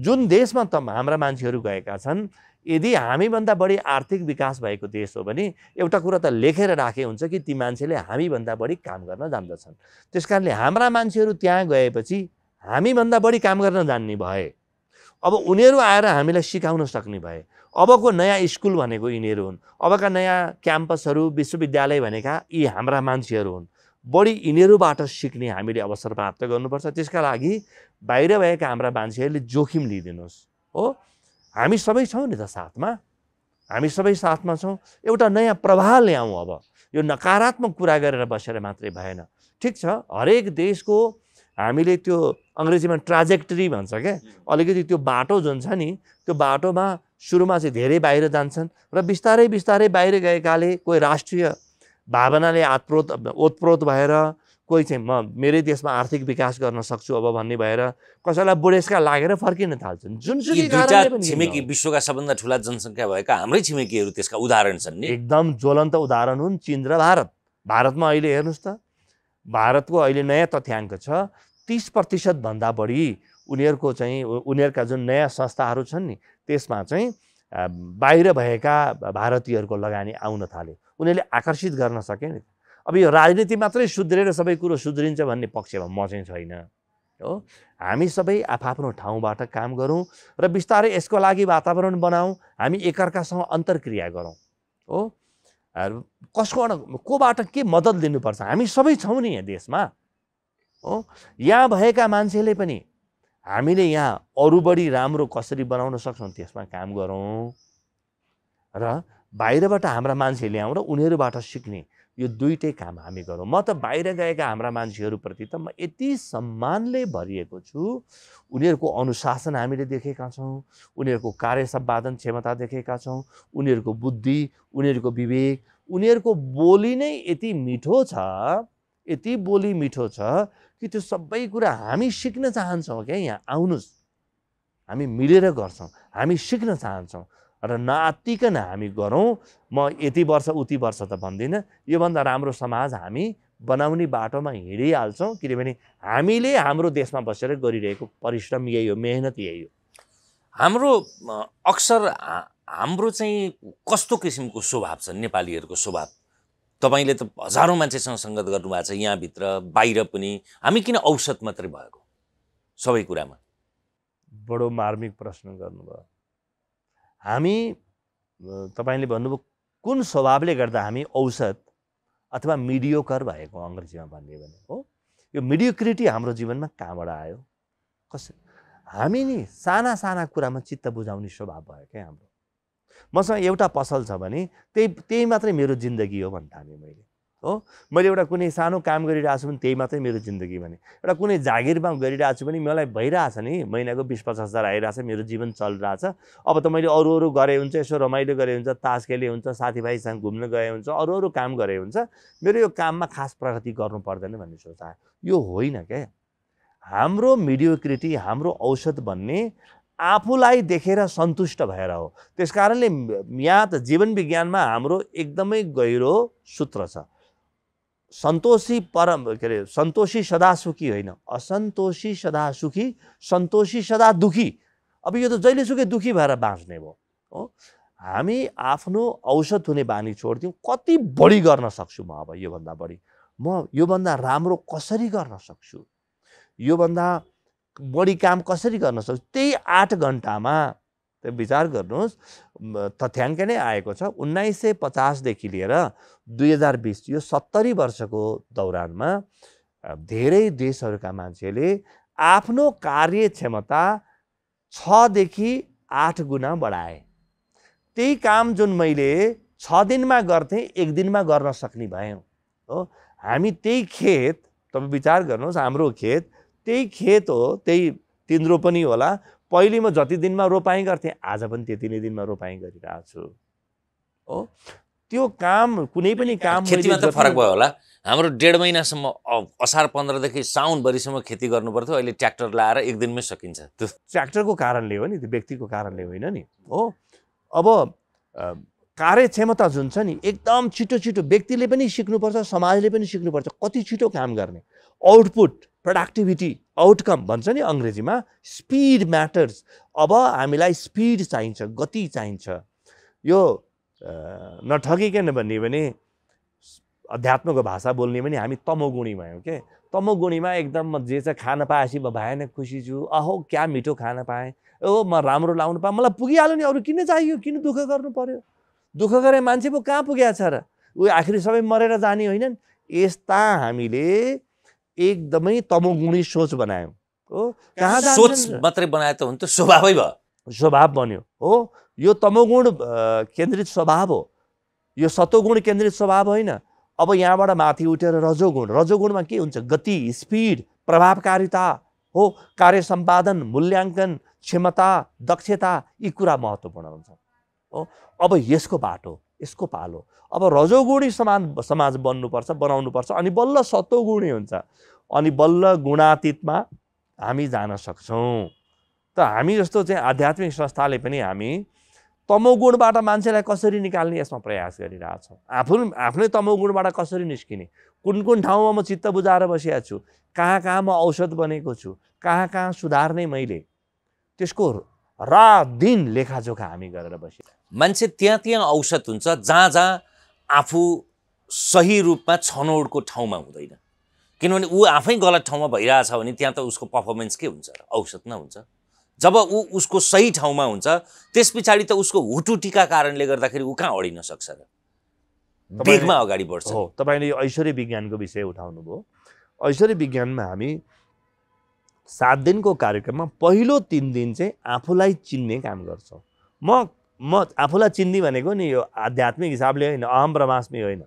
जुन देशमा त हाम्रा मान्छेहरू गएका छन् यदि हामीभन्दा बढी आर्थिक विकास भएको देश हो भने एउटा कुरा त लेखेर राखे हुन्छ कि ती मान्छेले हामीभन्दा बढी काम गर्न जान्दछन् त्यस कारणले हाम्रा मान्छेहरू त्यहाँ गएपछि हामीभन्दा बढी काम गर्न जान्ने भए अब उनीहरू आएर हामीलाई सिकाउन सक्ने भए अबको नयाँ स्कुल भनेको यिनीहरू हुन् अबका नयाँ क्याम्पसहरू विश्वविद्यालय भनेका यी हाम्रा मान्छेहरू हुन् बढी यिनीहरूबाट सिक्ने हामीले अवसर प्राप्त गर्नुपर्छ त्यसका लागि बाहिर भएका हाम्रा मान्छेहरूले जोखिम लिइदिनुहोस् हो हामी सबै छौँ नि त साथमा हामी सबै साथमा छौँ एउटा नयाँ प्रवाह ल्याउँ अब यो नकारात्मक कुरा गरेर बसेर मात्रै भएन ठिक छ हरेक देशको हामीले त्यो अङ्ग्रेजीमा ट्राजेक्टरी भन्छ क्या अलिकति त्यो बाटो जुन छ नि त्यो बाटोमा सुरुमा चाहिँ धेरै बाहिर जान्छन् र बिस्तारै बिस्तारै बाहिर गएकाले कोही राष्ट्रिय भावनाले आत्प्रोत ओतप्रोत भएर कोही चाहिँ म मेरै देशमा आर्थिक विकास गर्न सक्छु अब भन्ने भएर कसैलाई बुढेसका लागेर फर्किन थाल्छन् जुन छिमेकी विश्वका सबभन्दा ठुला जनसङ्ख्या भएका हाम्रै छिमेकीहरू त्यसका उदाहरण छन् एकदम ज्वलन्त उदाहरण हुन् चिन र भारत भारतमा अहिले हेर्नुहोस् त भारतको अहिले नयाँ तथ्याङ्क छ तिस प्रतिशतभन्दा बढी उनीहरूको चाहिँ उनीहरूका जुन नयाँ संस्थाहरू छन् नि त्यसमा चाहिँ बाहिर भएका भारतीयहरूको लगानी आउन थाल्यो उनीहरूले आकर्षित गर्न सके नि अब यो राजनीति मात्रै सुध्रेर सबै कुरो सुध्रिन्छ भन्ने पक्षमा म चाहिँ छैन हो हामी सबै आफ्नो ठाउँबाट काम गरौँ र बिस्तारै यसको लागि वातावरण बनाऊ हामी एकअर्कासँग अन्तर्क्रिया गरौँ हो कसकोबाट कोबाट के मद्दत लिनुपर्छ हामी सबै छौँ नि यहाँ देशमा हो यहाँ भएका मान्छेले पनि हामीले यहाँ अरू बढी राम्रो कसरी बनाउन सक्छौँ त्यसमा काम गरौँ र बाहिरबाट हाम्रा मान्छे ल्याउँ र उनीहरूबाट सिक्ने यो दुइटै काम हामी गरौँ म त बाहिर गएका हाम्रा मान्छेहरूप्रति त म यति सम्मानले भरिएको छु उनीहरूको अनुशासन हामीले देखेका छौँ उनीहरूको कार्य सम्पादन क्षमता देखेका छौँ उनीहरूको बुद्धि उनीहरूको विवेक उनीहरूको बोली नै यति मिठो छ यति बोली मिठो छ कि त्यो सबै कुरा हामी सिक्न चाहन्छौँ क्या यहाँ आउनुहोस् हामी मिलेर गर्छौँ हामी सिक्न चाहन्छौँ र नआत्तिकन हामी गरौँ म यति वर्ष उति वर्ष त भन्दिनँ योभन्दा राम्रो समाज हामी बनाउने बाटोमा हिँडिहाल्छौँ किनभने हामीले हाम्रो देशमा बसेर गरिरहेको परिश्रम यही हो मेहनत यही हो हाम्रो अक्सर हाम्रो चाहिँ कस्तो किसिमको स्वभाव छ नेपालीहरूको स्वभाव तपाईँले त हजारौँ मान्छेसँग सङ्गत गर्नुभएको छ यहाँभित्र बाहिर पनि हामी किन औसत मात्रै भएको सबै कुरामा बडो मार्मिक प्रश्न गर्नुभयो हामी तपाईँले भन्नुभयो कुन स्वभावले गर्दा हामी औसत अथवा मिडियोकर भएको अङ्ग्रेजीमा भन्ने भने हो यो मिडियोक्रिटी हाम्रो जीवनमा कहाँबाट आयो कसरी हामी नि साना साना कुरामा चित्त बुझाउने स्वभाव भयो क्या हाम्रो मसँग एउटा पसल छ भने त्यही त्यही मात्रै मेरो जिन्दगी हो भन्थेँ मैले हो मैले एउटा कुनै सानो काम गरिरहेको छु भने त्यही मात्रै मेरो जिन्दगी भने एउटा कुनै जागिरमा गरिरहेको छु भने मलाई भइरहेछ नि महिनाको बिस पचास हजार आइरहेछ मेरो जीवन चलिरहेछ अब त मैले अरू अरू गरे हुन्छ यसो रमाइलो गरे हुन्छ तास खेले हुन्छ साथीभाइसँग घुम्न गए हुन्छ अरू अरू काम गरे हुन्छ मेरो यो काममा खास प्रगति गर्नु पर्दैन भन्ने सोच यो होइन क्या हाम्रो मिडियोक्रिटी हाम्रो औषध भन्ने आफूलाई देखेर सन्तुष्ट भएर हो त्यस कारणले यहाँ त जीवन विज्ञानमा हाम्रो एकदमै गहिरो सूत्र छ सन्तोषी परम के अरे सन्तोषी सदा सुखी होइन असन्तोषी सदा सुखी सन्तोषी सदा दुखी अब यो त जहिले सुकै दुखी भएर बाँच्ने भयो हो हामी आफ्नो औसत हुने बानी छोड्थ्यौँ कति बढी गर्न सक्छु म अब योभन्दा बढी म योभन्दा राम्रो कसरी गर्न सक्छु योभन्दा बढी काम कसरी गर्न सक्छु त्यही आठ घन्टामा त्यो विचार गर्नुहोस् तथ्याङ्क नै आएको छ उन्नाइस सय पचासदेखि लिएर दुई हजार बिस यो सत्तरी वर्षको दौरानमा धेरै देशहरूका मान्छेले आफ्नो कार्यक्षमता छदेखि आठ गुणा बढाए त्यही काम जुन मैले छ दिनमा गर्थेँ एक दिनमा गर्न सक्ने भयौँ हो हामी त्यही खेत तपाईँ विचार गर्नुहोस् हाम्रो खेत त्यही खेत हो त्यही तिन्द्रो पनि होला पहिले म जति दिनमा रोपाइँ गर्थेँ आज पनि त्यति नै दिनमा रोपाइँ गरिरहेको छु हो त्यो काम कुनै पनि काम खेतीमा त फरक भयो होला हाम्रो डेढ महिनासम्म असार पन्ध्रदेखि साउनभरिसम्म खेती गर्नु पर्थ्यो अहिले ट्र्याक्टर लाएर एक दिनमै सकिन्छ त्यो ट्र्याक्टरको कारणले हो नि त्यो व्यक्तिको कारणले होइन नि हो अब कार्यक्षमता जुन छ नि एकदम छिटो छिटो व्यक्तिले पनि सिक्नुपर्छ समाजले पनि सिक्नुपर्छ कति छिटो काम गर्ने आउटपुट प्रडक्टिभिटी आउटकम भन्छ नि अङ्ग्रेजीमा स्पिड म्याटर्स अब हामीलाई स्पिड चाहिन्छ गति चाहिन्छ यो नठगिकन भन्यो भने अध्यात्मको भाषा बोल्ने पनि हामी तमोगुणी भयौँ के तमोगुणीमा एकदम म जे छ खान पाएपछि म भएन खुसी छु अहो क्या मिठो खान पाएँ ओ म राम्रो लाउनु पाएँ मलाई पुगिहाल्यो नि अरू किन चाहियो किन दुःख गर्नु पऱ्यो दुःख गरे मान्छे पो कहाँ पुग्या छ र ऊ आखिरी सबै मरेर जाने होइनन् यस्ता हामीले एकदमै तमोगुणी सोच बनायो हो कहाँ सोच मात्रै बनाए त हुन्छ स्वभावै भयो स्वभाव बन्यो हो यो तमोगुण केन्द्रित स्वभाव हो यो सतोगुण केन्द्रित स्वभाव होइन अब यहाँबाट माथि उठेर रजोगुण रजोगुणमा के हुन्छ गति स्पिड प्रभावकारिता हो कार्य सम्पादन मूल्याङ्कन क्षमता दक्षता यी कुरा महत्त्वपूर्ण हुन्छ हो अब यसको बाटो यसको पालो अब रजोगुणी समान समाज बन्नुपर्छ बनाउनुपर्छ अनि बल्ल सतोगुणी हुन्छ अनि बल्ल गुणातीतमा हामी जान सक्छौँ त हामी जस्तो चाहिँ आध्यात्मिक संस्थाले पनि हामी तमोगुणबाट मान्छेलाई कसरी निकाल्ने यसमा प्रयास गरिरहेछौँ आफू आफ्नै तमोगुणबाट कसरी निस्किने कुन कुन ठाउँमा म चित्त बुझाएर बसिरहेको छु कहाँ कहाँ म औषध बनेको छु कहाँ कहाँ सुधार्ने मैले त्यसको रात दिन लेखाजोखा हामी गरेर बस्यो मान्छे त्यहाँ त्यहाँ औसत हुन्छ जहाँ जहाँ आफू सही रूपमा छनौटको ठाउँमा हुँदैन किनभने ऊ आफै गलत ठाउँमा भइरहेछ भने त्यहाँ त उसको पर्फर्मेन्स के हुन्छ औसत हुन्छ जब ऊ उसको सही ठाउँमा हुन्छ त्यस पछाडि त उसको हुटुटीका कारणले गर्दाखेरि ऊ कहाँ अडिन सक्छ र वेगमा अगाडि बढ्छ हो तपाईँले यो ऐश्वर्य विज्ञानको विषय उठाउनुभयो ऐश्वर्य विज्ञानमा हामी सात दिनको कार्यक्रममा पहिलो तिन दिन चाहिँ आफूलाई चिन्ने काम गर्छौँ म म आफूलाई चिन्ने भनेको नि यो आध्यात्मिक हिसाबले होइन अहम ब्रह्मास्मि होइन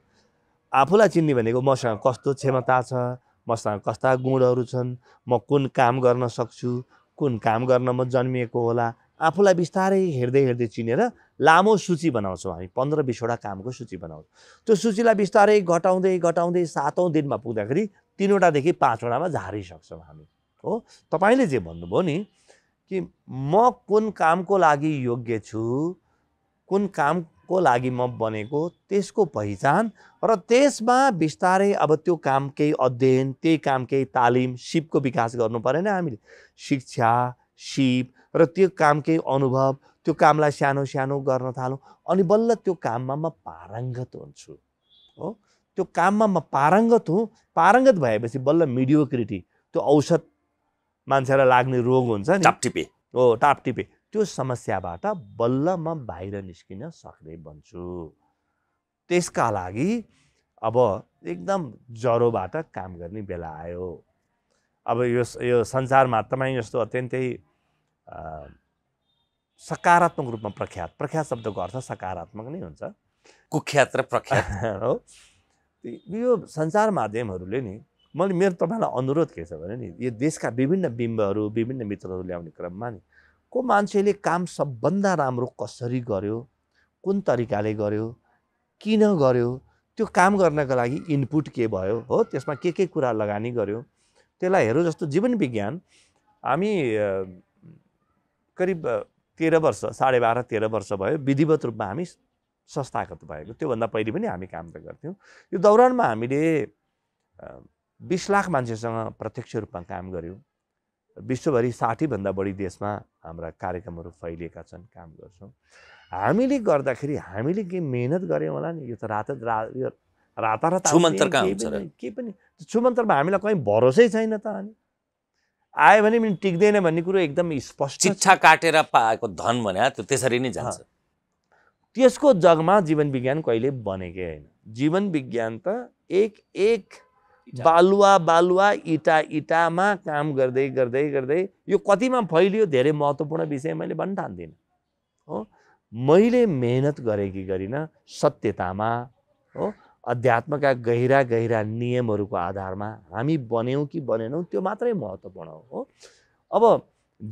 आफूलाई चिन्ने भनेको मसँग कस्तो क्षमता छ मसँग कस्ता गुणहरू छन् म कुन काम गर्न सक्छु कुन काम गर्न म जन्मिएको होला आफूलाई बिस्तारै हेर्दै हेर्दै चिनेर लामो सूची बनाउँछौँ हामी पन्ध्र बिसवटा कामको सूची बनाउँछौँ त्यो सूचीलाई बिस्तारै घटाउँदै घटाउँदै सातौँ दिनमा पुग्दाखेरि तिनवटादेखि पाँचवटामा झारिसक्छौँ हामी हो तपाईँले जे भन्नुभयो नि कि म कुन कामको लागि योग्य छु कुन कामको लागि म बनेको त्यसको पहिचान र त्यसमा बिस्तारै अब त्यो काम केही अध्ययन त्यही काम केही तालिम सिपको विकास गर्नु परेन हामीले शिक्षा सिप र त्यो काम केही अनुभव त्यो कामलाई सानो सानो गर्न थालौँ अनि बल्ल त्यो काममा म पारङ्गत हुन्छु हो त्यो काममा म पारङ्गत हुँ पारङ्गत भएपछि बल्ल मिडियोक्रिटी त्यो औसत मान्छेलाई लाग्ने रोग हुन्छ नि टापटिपे हो टापटिपे त्यो समस्याबाट बल्ल म बाहिर निस्किन सक्ने बन्छु त्यसका लागि अब एकदम ज्वरोबाट काम गर्ने बेला आयो अब यो यो संसारमा तपाईँ जस्तो अत्यन्तै सकारात्मक रूपमा प्रख्यात प्रख्यात शब्दको अर्थ सकारात्मक नै हुन्छ कुख्यात र प्रख्यात हो यो सञ्चार माध्यमहरूले नि मैले मेरो तपाईँलाई अनुरोध के छ भने नि यो देशका विभिन्न बिम्बहरू विभिन्न मित्रहरू ल्याउने क्रममा नि को मान्छेले काम सबभन्दा राम्रो कसरी गर्यो कुन तरिकाले गर्यो किन गर्यो त्यो काम गर्नको लागि इनपुट के भयो हो त्यसमा के के कुरा लगानी गर्यो त्यसलाई हेरौँ जस्तो जीवन विज्ञान हामी करिब तेह्र वर्ष साढे बाह्र तेह्र वर्ष भयो विधिवत रूपमा हामी संस्थागत भएको त्योभन्दा पहिले पनि हामी काम त गर्थ्यौँ यो दौरानमा हामीले बिस लाख मान्छेसँग प्रत्यक्ष रूपमा काम गऱ्यौँ विश्वभरि साठीभन्दा बढी देशमा हाम्रा कार्यक्रमहरू फैलिएका छन् काम गर्छौँ हामीले गर्दाखेरि हामीले के मेहनत गऱ्यौँ होला नि यो त रात यो रातारात के पनि छुमन्तरमा हामीलाई कहीँ भरोसै छैन त अनि आयो भने पनि टिक्दैन भन्ने कुरो एकदम स्पष्ट शिक्षा काटेर पाएको धन भने त्यो त्यसरी नै जान्छ त्यसको जगमा जीवन विज्ञान कहिले बनेकै होइन जीवन विज्ञान त एक एक बालुवा बालुवा इँटा इँटामा काम गर्दै गर्दै गर्दै यो कतिमा फैलियो धेरै महत्त्वपूर्ण विषय मैले भन्न ठान्दिनँ हो मैले मेहनत गरेँ कि गरिनँ सत्यतामा हो अध्यात्मका गहिरा गहिरा नियमहरूको आधारमा हामी बन्यौँ कि बनेनौँ त्यो मात्रै महत्त्वपूर्ण हो अब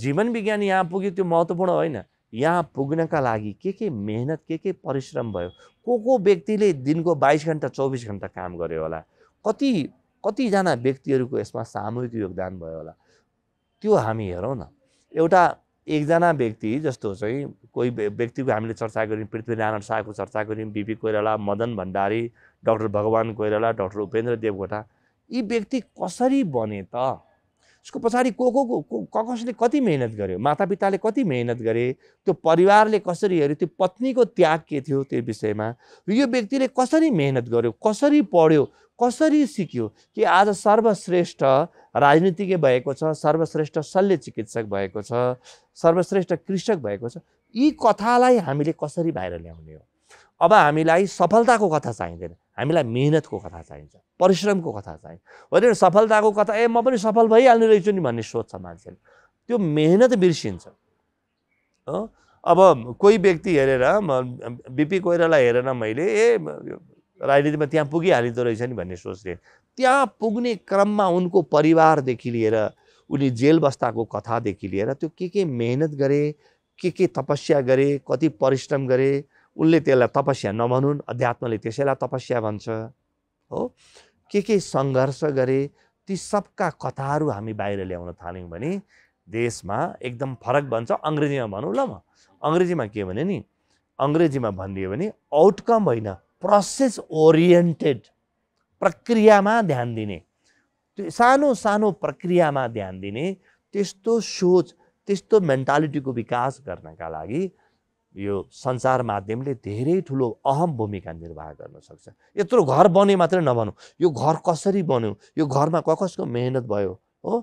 जीवन विज्ञान यहाँ पुग्यो त्यो महत्त्वपूर्ण होइन यहाँ पुग्नका लागि के के मेहनत के के परिश्रम भयो को को व्यक्तिले दिनको बाइस घन्टा चौबिस घन्टा काम गर्यो होला कति कतिजना व्यक्तिहरूको यसमा सामूहिक योगदान भयो होला त्यो हामी हेरौँ न एउटा एकजना व्यक्ति जस्तो चाहिँ कोही व्यक्तिको हामीले चर्चा गऱ्यौँ पृथ्वीनारायण शाहको चर्चा गऱ्यौँ बिपी कोइराला मदन भण्डारी डक्टर भगवान् कोइराला डक्टर उपेन्द्र देवकोटा यी व्यक्ति कसरी बने त उसको पछाडि को को को कसले कति मेहनत गर्यो मातापिताले कति मेहनत गरे त्यो परिवारले कसरी हेऱ्यो त्यो पत्नीको त्याग के थियो त्यो विषयमा यो व्यक्तिले कसरी मेहनत गर्यो कसरी पढ्यो कसरी सिक्यो कि आज सर्वश्रेष्ठ राजनीतिज्ञ भएको छ सर्वश्रेष्ठ शल्य चिकित्सक भएको छ सर्वश्रेष्ठ कृषक भएको छ यी कथालाई हामीले कसरी बाहिर ल्याउने हो अब हामीलाई सफलताको कथा चाहिँदैन हामीलाई मेहनतको कथा चाहिन्छ परिश्रमको कथा चाहिन्छ होइन सफलताको कथा ए म पनि सफल भइहाल्ने रहेछु नि भन्ने सोच छ मान्छेले त्यो मेहनत बिर्सिन्छ अब कोही व्यक्ति हेरेर बिपी कोइरालाई हेरेर मैले ए राजनीतिमा त्यहाँ पुगिहालिँदो रहेछ नि भन्ने सोचले त्यहाँ पुग्ने क्रममा उनको परिवारदेखि लिएर उनी जेल बस्दाको कथादेखि लिएर त्यो के के मेहनत गरे के के तपस्या गरे कति परिश्रम गरे उनले त्यसलाई तपस्या नभनुन् अध्यात्मले त्यसैलाई तपस्या भन्छ हो के के सङ्घर्ष गरे ती सबका कथाहरू हामी बाहिर ल्याउन थाल्यौँ भने देशमा एकदम फरक भन्छ अङ्ग्रेजीमा भनौँ ल म अङ्ग्रेजीमा के भने नि अङ्ग्रेजीमा भनिदियो भने आउटकम होइन प्रोसेस ओरिएन्टेड प्रक्रियामा ध्यान दिने त्यो सानो सानो प्रक्रियामा ध्यान दिने त्यस्तो सोच त्यस्तो मेन्टालिटीको विकास गर्नका लागि यो सञ्चार माध्यमले धेरै ठुलो अहम भूमिका निर्वाह गर्न सक्छ यत्रो घर बने मात्रै नभनौँ यो घर कसरी बन्यो यो घरमा क कसको मेहनत भयो हो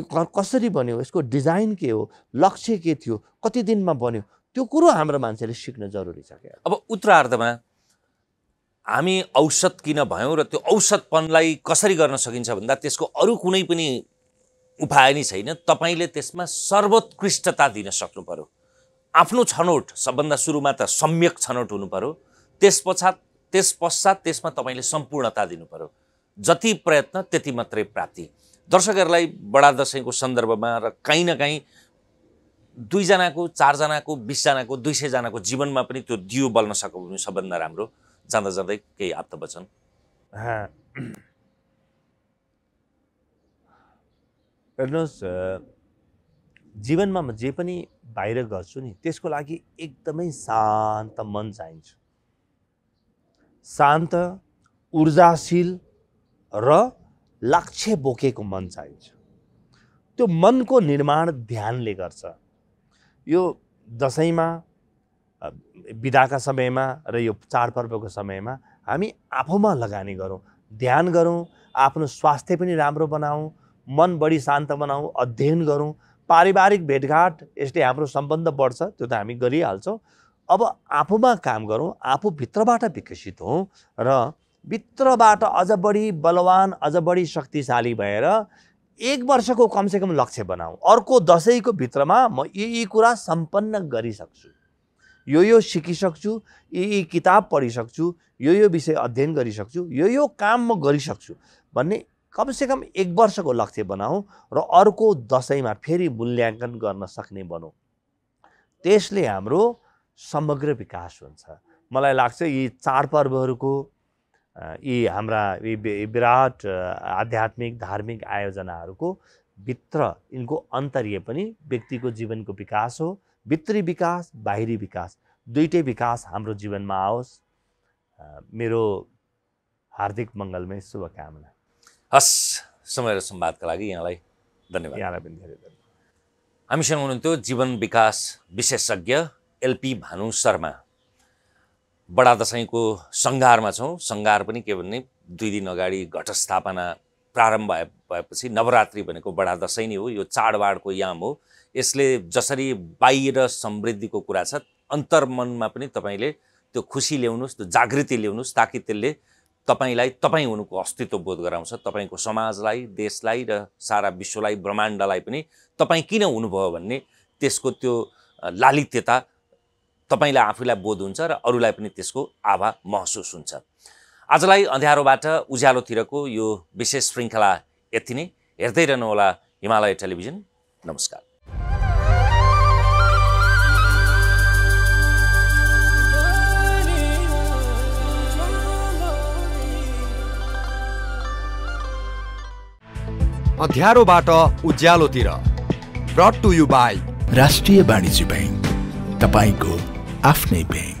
यो घर कसरी बन्यो यसको डिजाइन के हो लक्ष्य के थियो कति दिनमा बन्यो त्यो कुरो हाम्रो मान्छेले सिक्न जरुरी छ क्या अब उत्तरार्धमा हामी औसत किन भयौँ र त्यो औसतपनलाई कसरी गर्न सकिन्छ भन्दा त्यसको अरू कुनै पनि उपाय नै छैन तपाईँले त्यसमा सर्वोत्कृष्टता दिन सक्नु पऱ्यो आफ्नो छनौट सबभन्दा सुरुमा त सम्यक छनौट हुनु पऱ्यो त्यस पश्चात त्यस पश्चात त्यसमा तपाईँले सम्पूर्णता दिनु पऱ्यो जति प्रयत्न त्यति मात्रै प्राप्ति दर्शकहरूलाई बडा दसैँको सन्दर्भमा र काहीँ न काहीँ दुईजनाको चारजनाको बिसजनाको दुई सयजनाको जीवनमा पनि त्यो दियो बल्न सक्यो भने सबभन्दा राम्रो जाँदा जाँदै केही आत्मवचन हेर्नुहोस् जीवनमा म जे पनि बाहिर गर्छु नि त्यसको लागि एकदमै शान्त मन चाहिन्छ शान्त ऊर्जाशील र लक्ष्य बोकेको मन चाहिन्छ त्यो मनको निर्माण ध्यानले गर्छ यो दसैँमा विदाका समयमा र यो चाडपर्वको समयमा हामी आफूमा लगानी गरौँ ध्यान गरौँ आफ्नो स्वास्थ्य पनि राम्रो बनाऊ मन बढी शान्त बनाऊ अध्ययन गरौँ पारिवारिक भेटघाट यसले हाम्रो सम्बन्ध बढ्छ त्यो त हामी गरिहाल्छौँ अब आफूमा काम गरौँ भित्रबाट विकसित हौँ र भित्रबाट अझ बढी बलवान अझ बढी शक्तिशाली भएर एक वर्षको कमसेकम लक्ष्य बनाऊ अर्को दसैँको भित्रमा म यी कुरा सम्पन्न गरिसक्छु यो यो सिकिसक्छु यी यी किताब पढिसक्छु यो यो विषय अध्ययन गरिसक्छु यो यो काम म गरिसक्छु भन्ने कमसेकम एक वर्षको लक्ष्य बनाऊ र अर्को दसैँमा फेरि मूल्याङ्कन गर्न सक्ने बनौँ त्यसले हाम्रो समग्र विकास हुन्छ मलाई लाग्छ यी चाडपर्वहरूको यी हाम्रा यी विराट आध्यात्मिक धार्मिक आयोजनाहरूको भित्र यिनको अन्तर्य पनि व्यक्तिको जीवनको विकास हो भित्री विकास बाहिरी विकास दुइटै विकास हाम्रो जीवनमा आओस् मेरो हार्दिक मङ्गलमय शुभकामना हस् समय र सम्वादका लागि यहाँलाई धन्यवाद यहाँलाई पनि धेरै धन्यवाद हामीसँग हुनुहुन्थ्यो जीवन विकास विशेषज्ञ एलपी भानु शर्मा बडा दसैँको सङ्घारमा छौँ सङ्घार पनि के भन्ने दुई दिन अगाडि घटस्थापना प्रारम्भ भए भएपछि नवरात्रि भनेको बडा दसैँ नै हो यो चाडबाडको याम हो यसले जसरी बाहिर समृद्धिको कुरा छ अन्तर्मनमा पनि तपाईँले त्यो खुसी ल्याउनुहोस् त्यो जागृति ल्याउनुहोस् ताकि त्यसले तपाईँलाई तपाईँ हुनुको अस्तित्व बोध गराउँछ तपाईँको समाजलाई देशलाई र सारा विश्वलाई ब्रह्माण्डलाई पनि तपाईँ किन हुनुभयो भन्ने त्यसको त्यो लालित्यता तपाईँलाई आफूलाई बोध हुन्छ र अरूलाई पनि त्यसको आभा महसुस हुन्छ आजलाई अँध्यारोबाट उज्यालोतिरको यो विशेष श्रृङ्खला यति नै हेर्दै रहनुहोला हिमालय टेलिभिजन नमस्कार अध्यारोबाट उज्यालोतिर brought to you by Rastriya Banijya bank तपाईँको आफ्नै ब्याङ्क